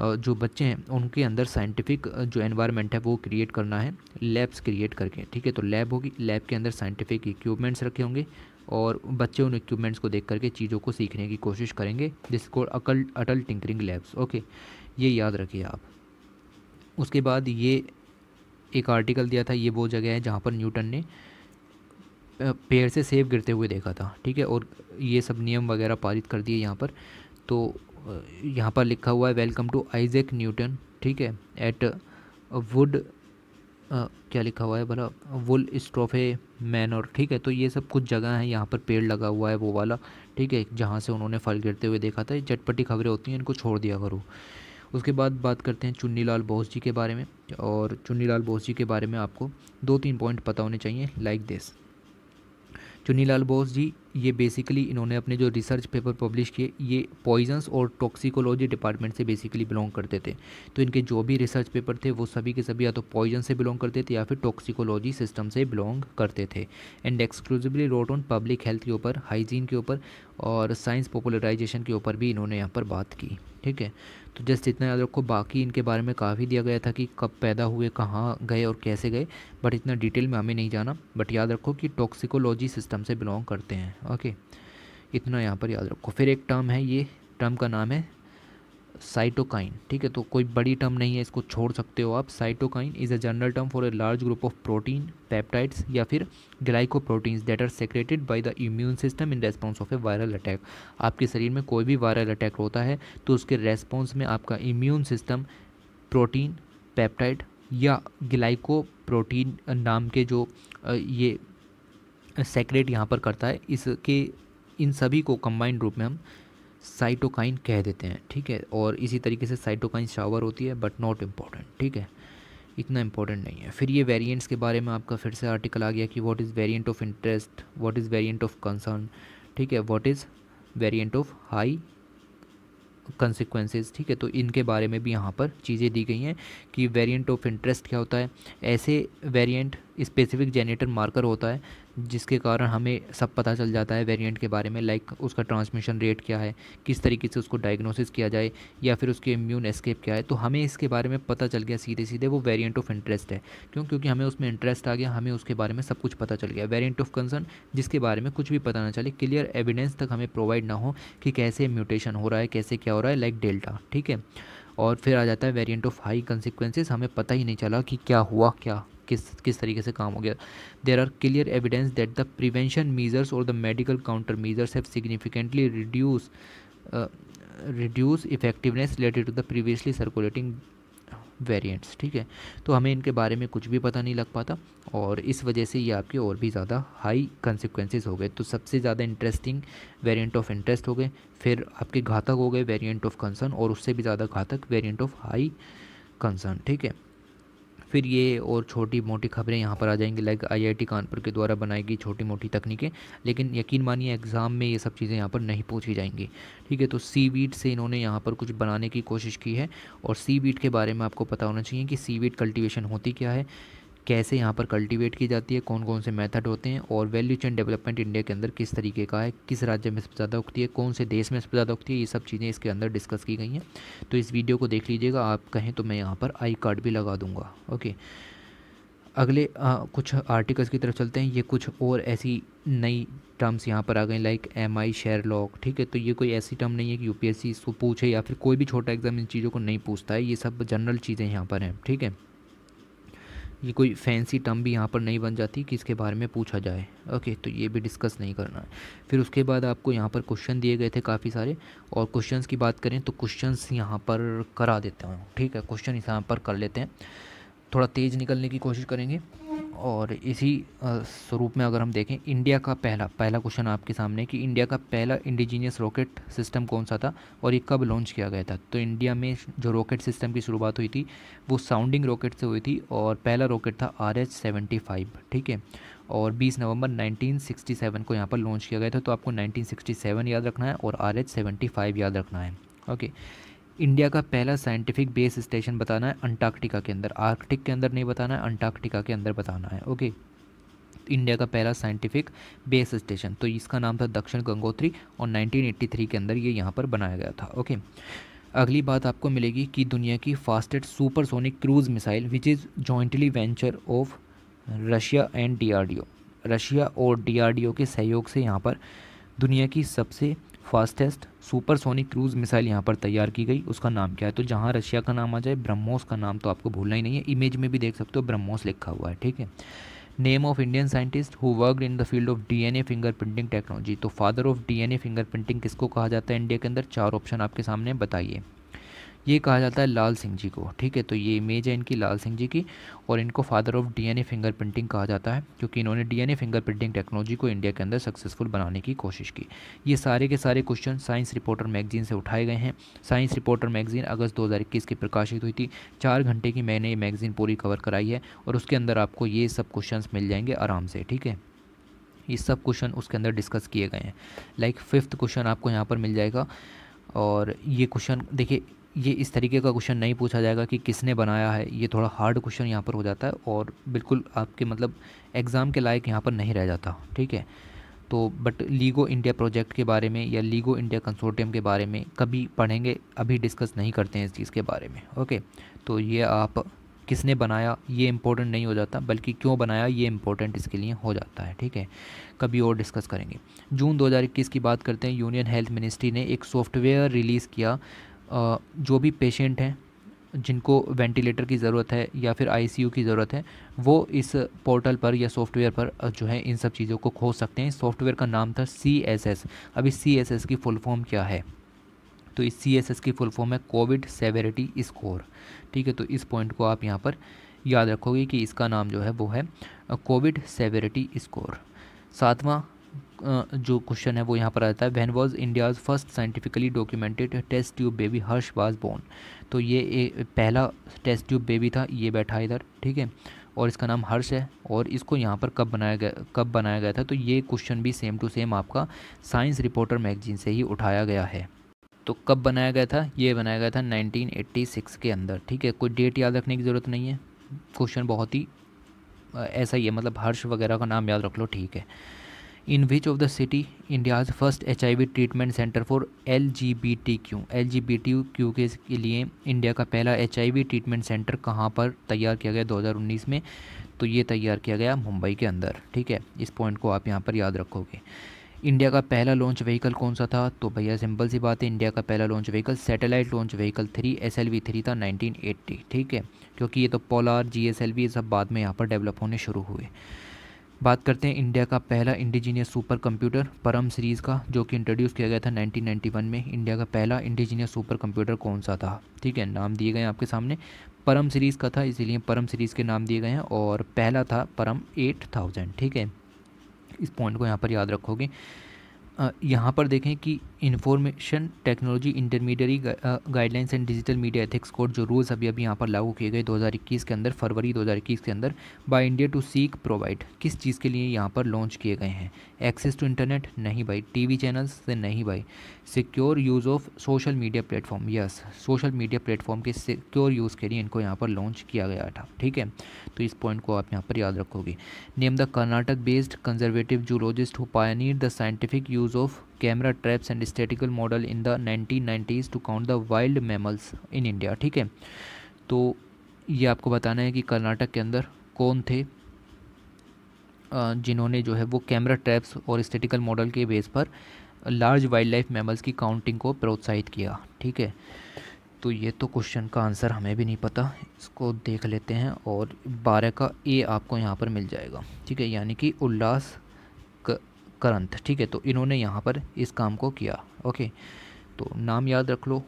जो बच्चे हैं उनके अंदर साइंटिफिक जो एनवायरनमेंट है वो क्रिएट करना है लैब्स क्रिएट करके ठीक है तो लैब होगी लैब के अंदर साइंटिफिक इक्विपमेंट्स रखे होंगे और बच्चे उन इक्विपमेंट्स को देख करके चीज़ों को सीखने की कोशिश करेंगे जिसको अकल अटल टिंकरिंग लैब्स ओके ये याद रखिए आप उसके बाद ये एक आर्टिकल दिया था ये वो जगह है जहाँ पर न्यूटन ने पेड़ से सेब गिरते हुए देखा था ठीक है और ये सब नियम वगैरह पारित कर दिए यहाँ पर तो यहाँ पर लिखा हुआ है वेलकम टू आइजेक न्यूटन ठीक है एट वुड क्या लिखा हुआ है भला वुल मैन मैनर ठीक है तो ये सब कुछ जगह हैं यहाँ पर पेड़ लगा हुआ है वो वाला ठीक है जहाँ से उन्होंने फल गिरते हुए देखा था चटपटी खबरें होती हैं इनको छोड़ दिया करो उसके बाद बात करते हैं चुन्नी लाल बोस जी के बारे में और चुन्नी लाल बोस जी के बारे में आपको दो तीन पॉइंट पता होने चाहिए लाइक दिस चुनी लाल बोस जी ये बेसिकली इन्होंने अपने जो रिसर्च पेपर पब्लिश किए ये पॉइजन्स और टॉक्सिकोलॉजी डिपार्टमेंट से बेसिकली बिलोंग करते थे तो इनके जो भी रिसर्च पेपर थे वो सभी के सभी या तो पॉइजन से बिलोंग करते थे या फिर टॉक्सिकोलॉजी सिस्टम से बिलोंग करते थे and exclusively wrote on public health के ऊपर हाइजीन के ऊपर और साइंस पॉपुलराइजेशन के ऊपर भी इन्होंने यहाँ पर बात की ठीक है तो जस्ट इतना याद रखो बाकी इनके बारे में काफ़ी दिया गया था कि कब पैदा हुए कहाँ गए और कैसे गए बट इतना डिटेल में हमें नहीं जाना बट याद रखो कि टॉक्सिकोलॉजी सिस्टम से बिलोंग करते हैं ओके इतना यहाँ पर याद रखो फिर एक टर्म है ये टर्म का नाम है साइटोकाइन ठीक है तो कोई बड़ी टर्म नहीं है इसको छोड़ सकते हो आप cytokine is a general term for a large group of protein peptides या फिर glycoproteins that are secreted by the immune system in response of a viral attack आपके शरीर में कोई भी वायरल अटैक होता है तो उसके रेस्पॉन्स में आपका इम्यून सिस्टम प्रोटीन पैप्टाइड या ग्लाइकोप्रोटीन नाम के जो ये सेक्रेट यहाँ पर करता है इसके इन सभी को कंबाइंड रूप में हम साइटोकाइन कह देते हैं ठीक है और इसी तरीके से साइटोकाइन शावर होती है बट नॉट इम्पॉर्टेंट ठीक है इतना इम्पॉर्टेंट नहीं है फिर ये वेरिएंट्स के बारे में आपका फिर से आर्टिकल आ गया कि what is variant of interest what is variant of concern ठीक है what is variant of high consequences ठीक है तो इनके बारे में भी यहाँ पर चीज़ें दी गई हैं कि वेरिएंट ऑफ इंटरेस्ट क्या होता है ऐसे वेरिएंट स्पेसिफिक जेनेटर मार्कर होता है जिसके कारण हमें सब पता चल जाता है वेरिएंट के बारे में लाइक उसका ट्रांसमिशन रेट क्या है किस तरीके से उसको डायग्नोसिस किया जाए या फिर उसके इम्यून एस्केप क्या है तो हमें इसके बारे में पता चल गया सीधे सीधे वो वेरिएंट ऑफ इंटरेस्ट है क्यों क्योंकि हमें उसमें इंटरेस्ट आ गया हमें उसके बारे में सब कुछ पता चल गया वेरियंट ऑफ कंसर्न जिसके बारे में कुछ भी पता ना चले क्लियर एविडेंस तक हमें प्रोवाइड ना हो कि कैसे म्यूटेशन हो रहा है कैसे क्या हो रहा है लाइक डेल्टा ठीक है और फिर आ जाता है वेरियंट ऑफ हाई कंसिक्वेंसेज हमें पता ही नहीं चला कि क्या हुआ क्या किस किस तरीके से काम हो गया there are clear evidence that the prevention measures और the medical counter measures have significantly reduce reduce effectiveness related to the previously circulating variants ठीक है तो हमें इनके बारे में कुछ भी पता नहीं लग पाता और इस वजह से ये आपके और भी ज़्यादा हाई कंसिक्वेंसेज हो गए तो सबसे ज़्यादा इंटरेस्टिंग वेरियंट ऑफ इंटरेस्ट हो गए फिर आपके घातक हो गए वेरियंट ऑफ कंसर्न और उससे भी ज़्यादा घातक वेरियंट ऑफ हाई कंसर्न ठीक है फिर ये और छोटी मोटी खबरें यहाँ पर आ जाएंगी लाइक आईआईटी कानपुर के द्वारा बनाई गई छोटी मोटी तकनीकें लेकिन यकीन मानिए एग्ज़ाम में ये सब चीज़ें यहाँ पर नहीं पूछी जाएंगी ठीक है तो सी बीट से इन्होंने यहाँ पर कुछ बनाने की कोशिश की है और सी बीट के बारे में आपको पता होना चाहिए कि सी बीट कल्टिवेशन होती क्या है कैसे यहाँ पर कल्टीवेट की जाती है कौन कौन से मेथड होते हैं और वैल्यू चेन डेवलपमेंट इंडिया के अंदर किस तरीके का है किस राज्य में सबसे ज़्यादा उगती है कौन से देश में सबसे ज़्यादा उगती है ये सब चीज़ें इसके अंदर डिस्कस की गई हैं तो इस वीडियो को देख लीजिएगा आप कहें तो मैं यहाँ पर आई कार्ड भी लगा दूँगा ओके अगले आ, कुछ आर्टिकल्स की तरफ चलते हैं ये कुछ और ऐसी नई टर्म्स यहाँ पर आ गए like M I share lock ठीक है तो ये कोई ऐसी टर्म नहीं है कि यूपीएससी इसको पूछे या फिर कोई भी छोटा एग्ज़ाम इन चीज़ों को नहीं पूछता है ये सब जनरल चीज़ें यहाँ पर हैं ठीक है ये कोई फैंसी टर्म भी यहाँ पर नहीं बन जाती कि इसके बारे में पूछा जाए ओके तो ये भी डिस्कस नहीं करना है फिर उसके बाद आपको यहाँ पर क्वेश्चन दिए गए थे काफ़ी सारे और क्वेश्चंस की बात करें तो क्वेश्चंस यहाँ पर करा देता हूँ ठीक है क्वेश्चन यहाँ पर कर लेते हैं थोड़ा तेज़ निकलने की कोशिश करेंगे और इसी स्वरूप में अगर हम देखें इंडिया का पहला पहला क्वेश्चन आपके सामने कि इंडिया का पहला इंडिजीनियस रॉकेट सिस्टम कौन सा था और ये कब लॉन्च किया गया था तो इंडिया में जो रॉकेट सिस्टम की शुरुआत हुई थी वो साउंडिंग रॉकेट से हुई थी और पहला रॉकेट था आर एच सेवेंटी फाइव ठीक है और 20 नवंबर 1967 को यहाँ पर लॉन्च किया गया था तो आपको 1967 याद रखना है और आर एच सेवेंटी फाइव याद रखना है ओके okay. इंडिया का पहला साइंटिफिक बेस स्टेशन बताना है अंटार्कटिका के अंदर आर्कटिक के अंदर नहीं बताना है अंटार्कटिका के अंदर बताना है ओके इंडिया का पहला साइंटिफिक बेस स्टेशन तो इसका नाम था दक्षिण गंगोत्री और 1983 के अंदर ये यहाँ पर बनाया गया था ओके अगली बात आपको मिलेगी कि दुनिया की fastest supersonic cruise missile which is jointly venture of Russia and DRDO Russia और डीआरडीओ के सहयोग से यहाँ पर दुनिया की सबसे फास्टेस्ट सुपरसोनिक क्रूज मिसाइल यहाँ पर तैयार की गई उसका नाम क्या है तो जहाँ रशिया का नाम आ जाए ब्रह्मोस का नाम तो आपको भूलना ही नहीं है इमेज में भी देख सकते हो ब्रह्मोस लिखा हुआ है ठीक है name of Indian scientist who work in the field of DNA fingerprinting technology तो father of DNA fingerprinting किसको कहा जाता है इंडिया के अंदर चार ऑप्शन आपके सामने बताइए ये कहा जाता है लाल सिंह जी को ठीक है तो ये इमेज है इनकी लाल सिंह जी की और इनको फादर ऑफ डीएनए फिंगर कहा जाता है क्योंकि इन्होंने डीएनए फिंगर प्रिंटिंग टेक्नोलॉजी को इंडिया के अंदर सक्सेसफुल बनाने की कोशिश की ये सारे के सारे क्वेश्चन साइंस रिपोर्टर मैगजीन से उठाए गए हैं साइंस रिपोर्टर मैगजीन अगस्त दो की प्रकाशित हुई थी चार घंटे की मैंने ये मैगजीन पूरी कवर कराई है और उसके अंदर आपको ये सब क्वेश्चन मिल जाएंगे आराम से ठीक है ये सब क्वेश्चन उसके अंदर डिस्कस किए गए हैं लाइक फिफ्थ क्वेश्चन आपको यहाँ पर मिल जाएगा और ये क्वेश्चन देखिए ये इस तरीके का क्वेश्चन नहीं पूछा जाएगा कि किसने बनाया है ये थोड़ा हार्ड क्वेश्चन यहाँ पर हो जाता है और बिल्कुल आपके मतलब एग्ज़ाम के लायक यहाँ पर नहीं रह जाता ठीक है तो बट लीगो इंडिया प्रोजेक्ट के बारे में या लीगो इंडिया कंसोर्टियम के बारे में कभी पढ़ेंगे अभी डिस्कस नहीं करते हैं इस चीज़ के बारे में ओके तो ये आप किसने बनाया ये इम्पोर्टेंट नहीं हो जाता बल्कि क्यों बनाया ये इम्पोर्टेंट इसके लिए हो जाता है ठीक है कभी और डिस्कस करेंगे जून 2021 की बात करते हैं यूनियन हेल्थ मिनिस्ट्री ने एक सॉफ्टवेयर रिलीज़ किया जो भी पेशेंट हैं जिनको वेंटिलेटर की ज़रूरत है या फिर आईसीयू की ज़रूरत है वो इस पोर्टल पर या सॉफ्टवेयर पर जो है इन सब चीज़ों को खोज सकते हैं सॉफ्टवेयर का नाम था सी एस एस अभी सी एस एस की फुल फॉर्म क्या है तो इस सी एस एस की फुल फॉर्म है कोविड सेवेरिटी स्कोर ठीक है तो इस पॉइंट को आप यहाँ पर याद रखोगे कि इसका नाम जो है वो है कोविड सेवेरिटी स्कोर सातवां जो क्वेश्चन है वो यहाँ पर आता है when was India's first scientifically documented test tube baby Harsha was born तो ये पहला टेस्ट ट्यूब बेबी था ये बैठा इधर ठीक है और इसका नाम हर्ष है और इसको यहाँ पर कब बनाया गया कब बनाया गया था तो ये क्वेश्चन भी सेम टू सेम आपका साइंस रिपोर्टर मैगजीन से ही उठाया गया है तो कब बनाया गया था ये बनाया गया था 1986 के अंदर ठीक है कोई डेट याद रखने की ज़रूरत नहीं है क्वेश्चन बहुत ही ऐसा ही है मतलब हर्ष वगैरह का नाम याद रख लो ठीक है in which of the city first H I V treatment centre for L G B T Q L G B T Q के लिए इंडिया का पहला H I V treatment centre कहाँ पर तैयार किया गया दो हज़ार उन्नीस में तो ये तैयार किया गया मुंबई के अंदर ठीक है इस पॉइंट को आप यहाँ पर याद रखोगे इंडिया का पहला लॉन्च व्हीकल कौन सा था तो भैया सिंपल सी बात है इंडिया का पहला launch vehicle satellite launch vehicle three S L V three था नाइनटीन एट्टी ठीक है क्योंकि ये तो polar G S L V सब बाद में यहाँ पर डेवलप होने शुरू हुए बात करते हैं इंडिया का पहला indigenous supercomputer Param series का जो कि इंट्रोड्यूस किया गया था 1991 में इंडिया का पहला इंडिजीनियस सुपर कंप्यूटर कौन सा था ठीक है नाम दिए गए आपके सामने परम सीरीज़ का था इसीलिए परम सीरीज़ के नाम दिए गए हैं और पहला था परम एट थाउजेंड ठीक है इस पॉइंट को यहाँ पर याद रखोगे यहाँ पर देखें कि information technology intermediary guidelines and digital media ethics code जो रूल्स अभी अभी यहाँ पर लागू किए गए 2021 के अंदर फरवरी 2021 के अंदर by India to seek provide किस चीज़ के लिए यहाँ पर लॉन्च किए गए हैं एक्सेस टू इंटरनेट नहीं भाई टीवी चैनल्स से नहीं भाई secure use of social media platform yes social media platform के सिक्योर यूज़ के लिए इनको यहाँ पर लॉन्च किया गया था ठीक है तो इस पॉइंट को आप यहाँ पर याद रखोगे name the Karnataka based conservative zoologist who pioneer the scientific use of camera traps and statistical model in the nineties to count the wild mammals in India ठीक है तो ये आपको बताना है कि कर्नाटक के अंदर कौन थे जिन्होंने जो है वो कैमरा ट्रैप्स और स्टेटिकल मॉडल के बेस पर लार्ज वाइल्ड लाइफ मैमल्स की काउंटिंग को प्रोत्साहित किया ठीक है तो ये तो क्वेश्चन का आंसर हमें भी नहीं पता इसको देख लेते हैं और बारह का ए आपको यहाँ पर मिल जाएगा ठीक है यानी कि उल्लास करंथ ठीक है तो इन्होंने यहाँ पर इस काम को किया ओके तो नाम याद रख लो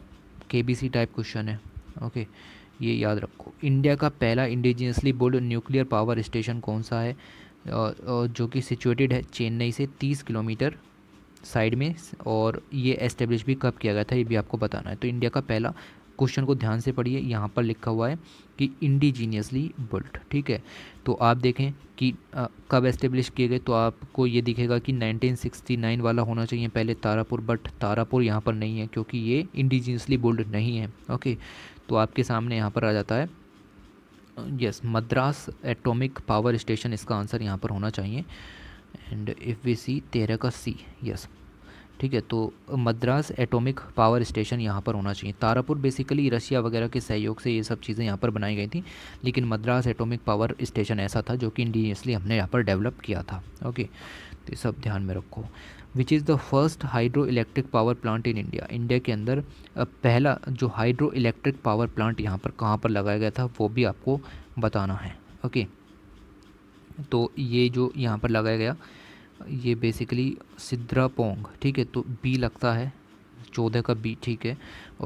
K B C type question है ओके ये याद रखो इंडिया का पहला indigenously built nuclear power station कौन सा है जो कि सिचुएटेड है चेन्नई से तीस किलोमीटर साइड में और ये एस्टेब्लिश भी कब किया गया था ये भी आपको बताना है तो इंडिया का पहला क्वेश्चन को ध्यान से पढ़िए यहाँ पर लिखा हुआ है कि इंडिजीनियसली बिल्ट ठीक है तो आप देखें कि आ, कब एस्टेब्लिश किए गए तो आपको ये दिखेगा कि 1969 वाला होना चाहिए पहले तारापुर बट तारापुर यहाँ पर नहीं है क्योंकि ये इंडिजीनियसली बुल्ड नहीं है ओके तो आपके सामने यहाँ पर आ जाता है yes Madras atomic power station इसका आंसर यहाँ पर होना चाहिए एंड इफ़ वी सी तेरह का सी यस ठीक है तो मद्रास एटॉमिक पावर स्टेशन यहाँ पर होना चाहिए तारापुर बेसिकली रशिया वगैरह के सहयोग से ये सब चीज़ें यहाँ पर बनाई गई थी लेकिन मद्रास एटॉमिक पावर स्टेशन ऐसा था जो कि इंडिजिनियसली हमने यहाँ पर डेवलप किया था ओके तो ये सब ध्यान में रखो which is the first hydroelectric power plant in India India के अंदर पहला जो हाइड्रो इलेक्ट्रिक पावर प्लांट यहाँ पर कहाँ पर लगाया गया था वो भी आपको बताना है ओके तो ये जो यहाँ पर लगाया गया ये बेसिकली सिद्रा पोंग ठीक है तो बी लगता है चौदह का बी ठीक है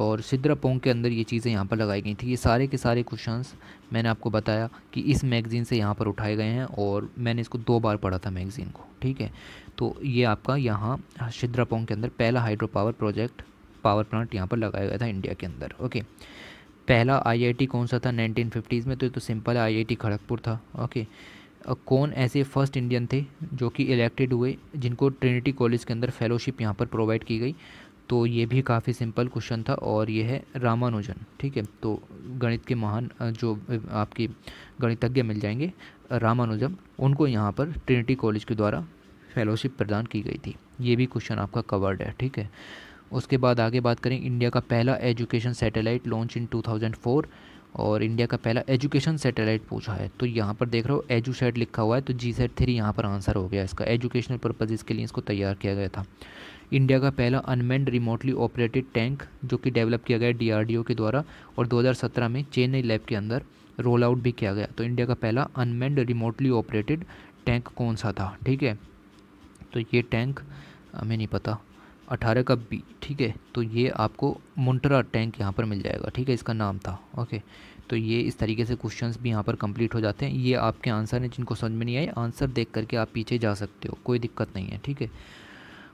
और सिद्रा पोंग के अंदर ये चीज़ें यहाँ पर लगाई गई थी ये सारे के सारे क्वेश्चंस मैंने आपको बताया कि इस मैगज़ीन से यहाँ पर उठाए गए हैं और मैंने इसको दो बार पढ़ा था मैगज़ीन को ठीक है तो ये आपका यहाँ सिद्रा पोंग के अंदर पहला hydro power project power plant यहाँ पर लगाया गया था इंडिया के अंदर ओके पहला आई कौन सा था नाइनटीन में तो ये तो सिंपल है आई खड़गपुर था ओके कौन ऐसे फर्स्ट इंडियन थे जो कि इलेक्टेड हुए जिनको ट्रिनिटी कॉलेज के अंदर फेलोशिप यहाँ पर प्रोवाइड की गई तो ये भी काफ़ी सिंपल क्वेश्चन था और ये है रामानुजन ठीक है तो गणित के महान जो आपके गणितज्ञ मिल जाएंगे रामानुजन उनको यहाँ पर ट्रिनिटी कॉलेज के द्वारा फेलोशिप प्रदान की गई थी ये भी क्वेश्चन आपका कवर्ड है ठीक है उसके बाद आगे बात करें इंडिया का पहला education satellite launch in two और इंडिया का पहला एजुकेशन सैटेलाइट पूछा है तो यहाँ पर देख रहे हो एजू लिखा हुआ है तो जी सेट थ्री यहाँ पर आंसर हो गया इसका एजुकेशनल पर्पज़ के लिए इसको तैयार किया गया था इंडिया का पहला अनमेंड रिमोटली ऑपरेटेड टैंक जो कि डेवलप किया गया डी के द्वारा और दो में चेन्नई लैब के अंदर रोल आउट भी किया गया तो इंडिया का पहला अनमेंड रिमोटली ऑपरेटेड टैंक कौन सा था ठीक है तो ये टैंक हमें नहीं पता अठारह का बी ठीक है तो ये आपको मुंटरा टैंक यहाँ पर मिल जाएगा ठीक है इसका नाम था ओके तो ये इस तरीके से क्वेश्चंस भी यहाँ पर कंप्लीट हो जाते हैं ये आपके आंसर हैं जिनको समझ में नहीं आए आंसर देख करके आप पीछे जा सकते हो कोई दिक्कत नहीं है ठीक है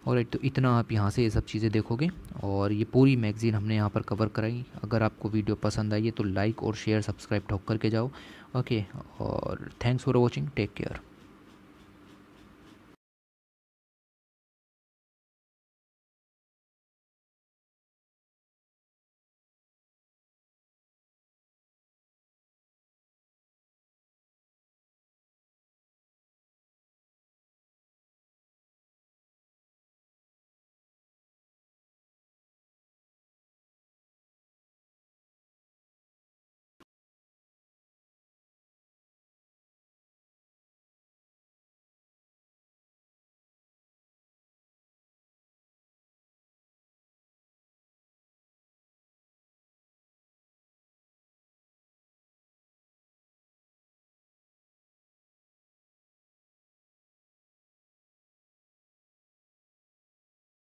और तो इतना आप यहाँ से ये सब चीज़ें देखोगे और ये पूरी मैगज़ीन हमने यहाँ पर कवर कराई अगर आपको वीडियो पसंद आई है तो लाइक और शेयर सब्सक्राइब ठोक करके जाओ ओके और thanks for watching take care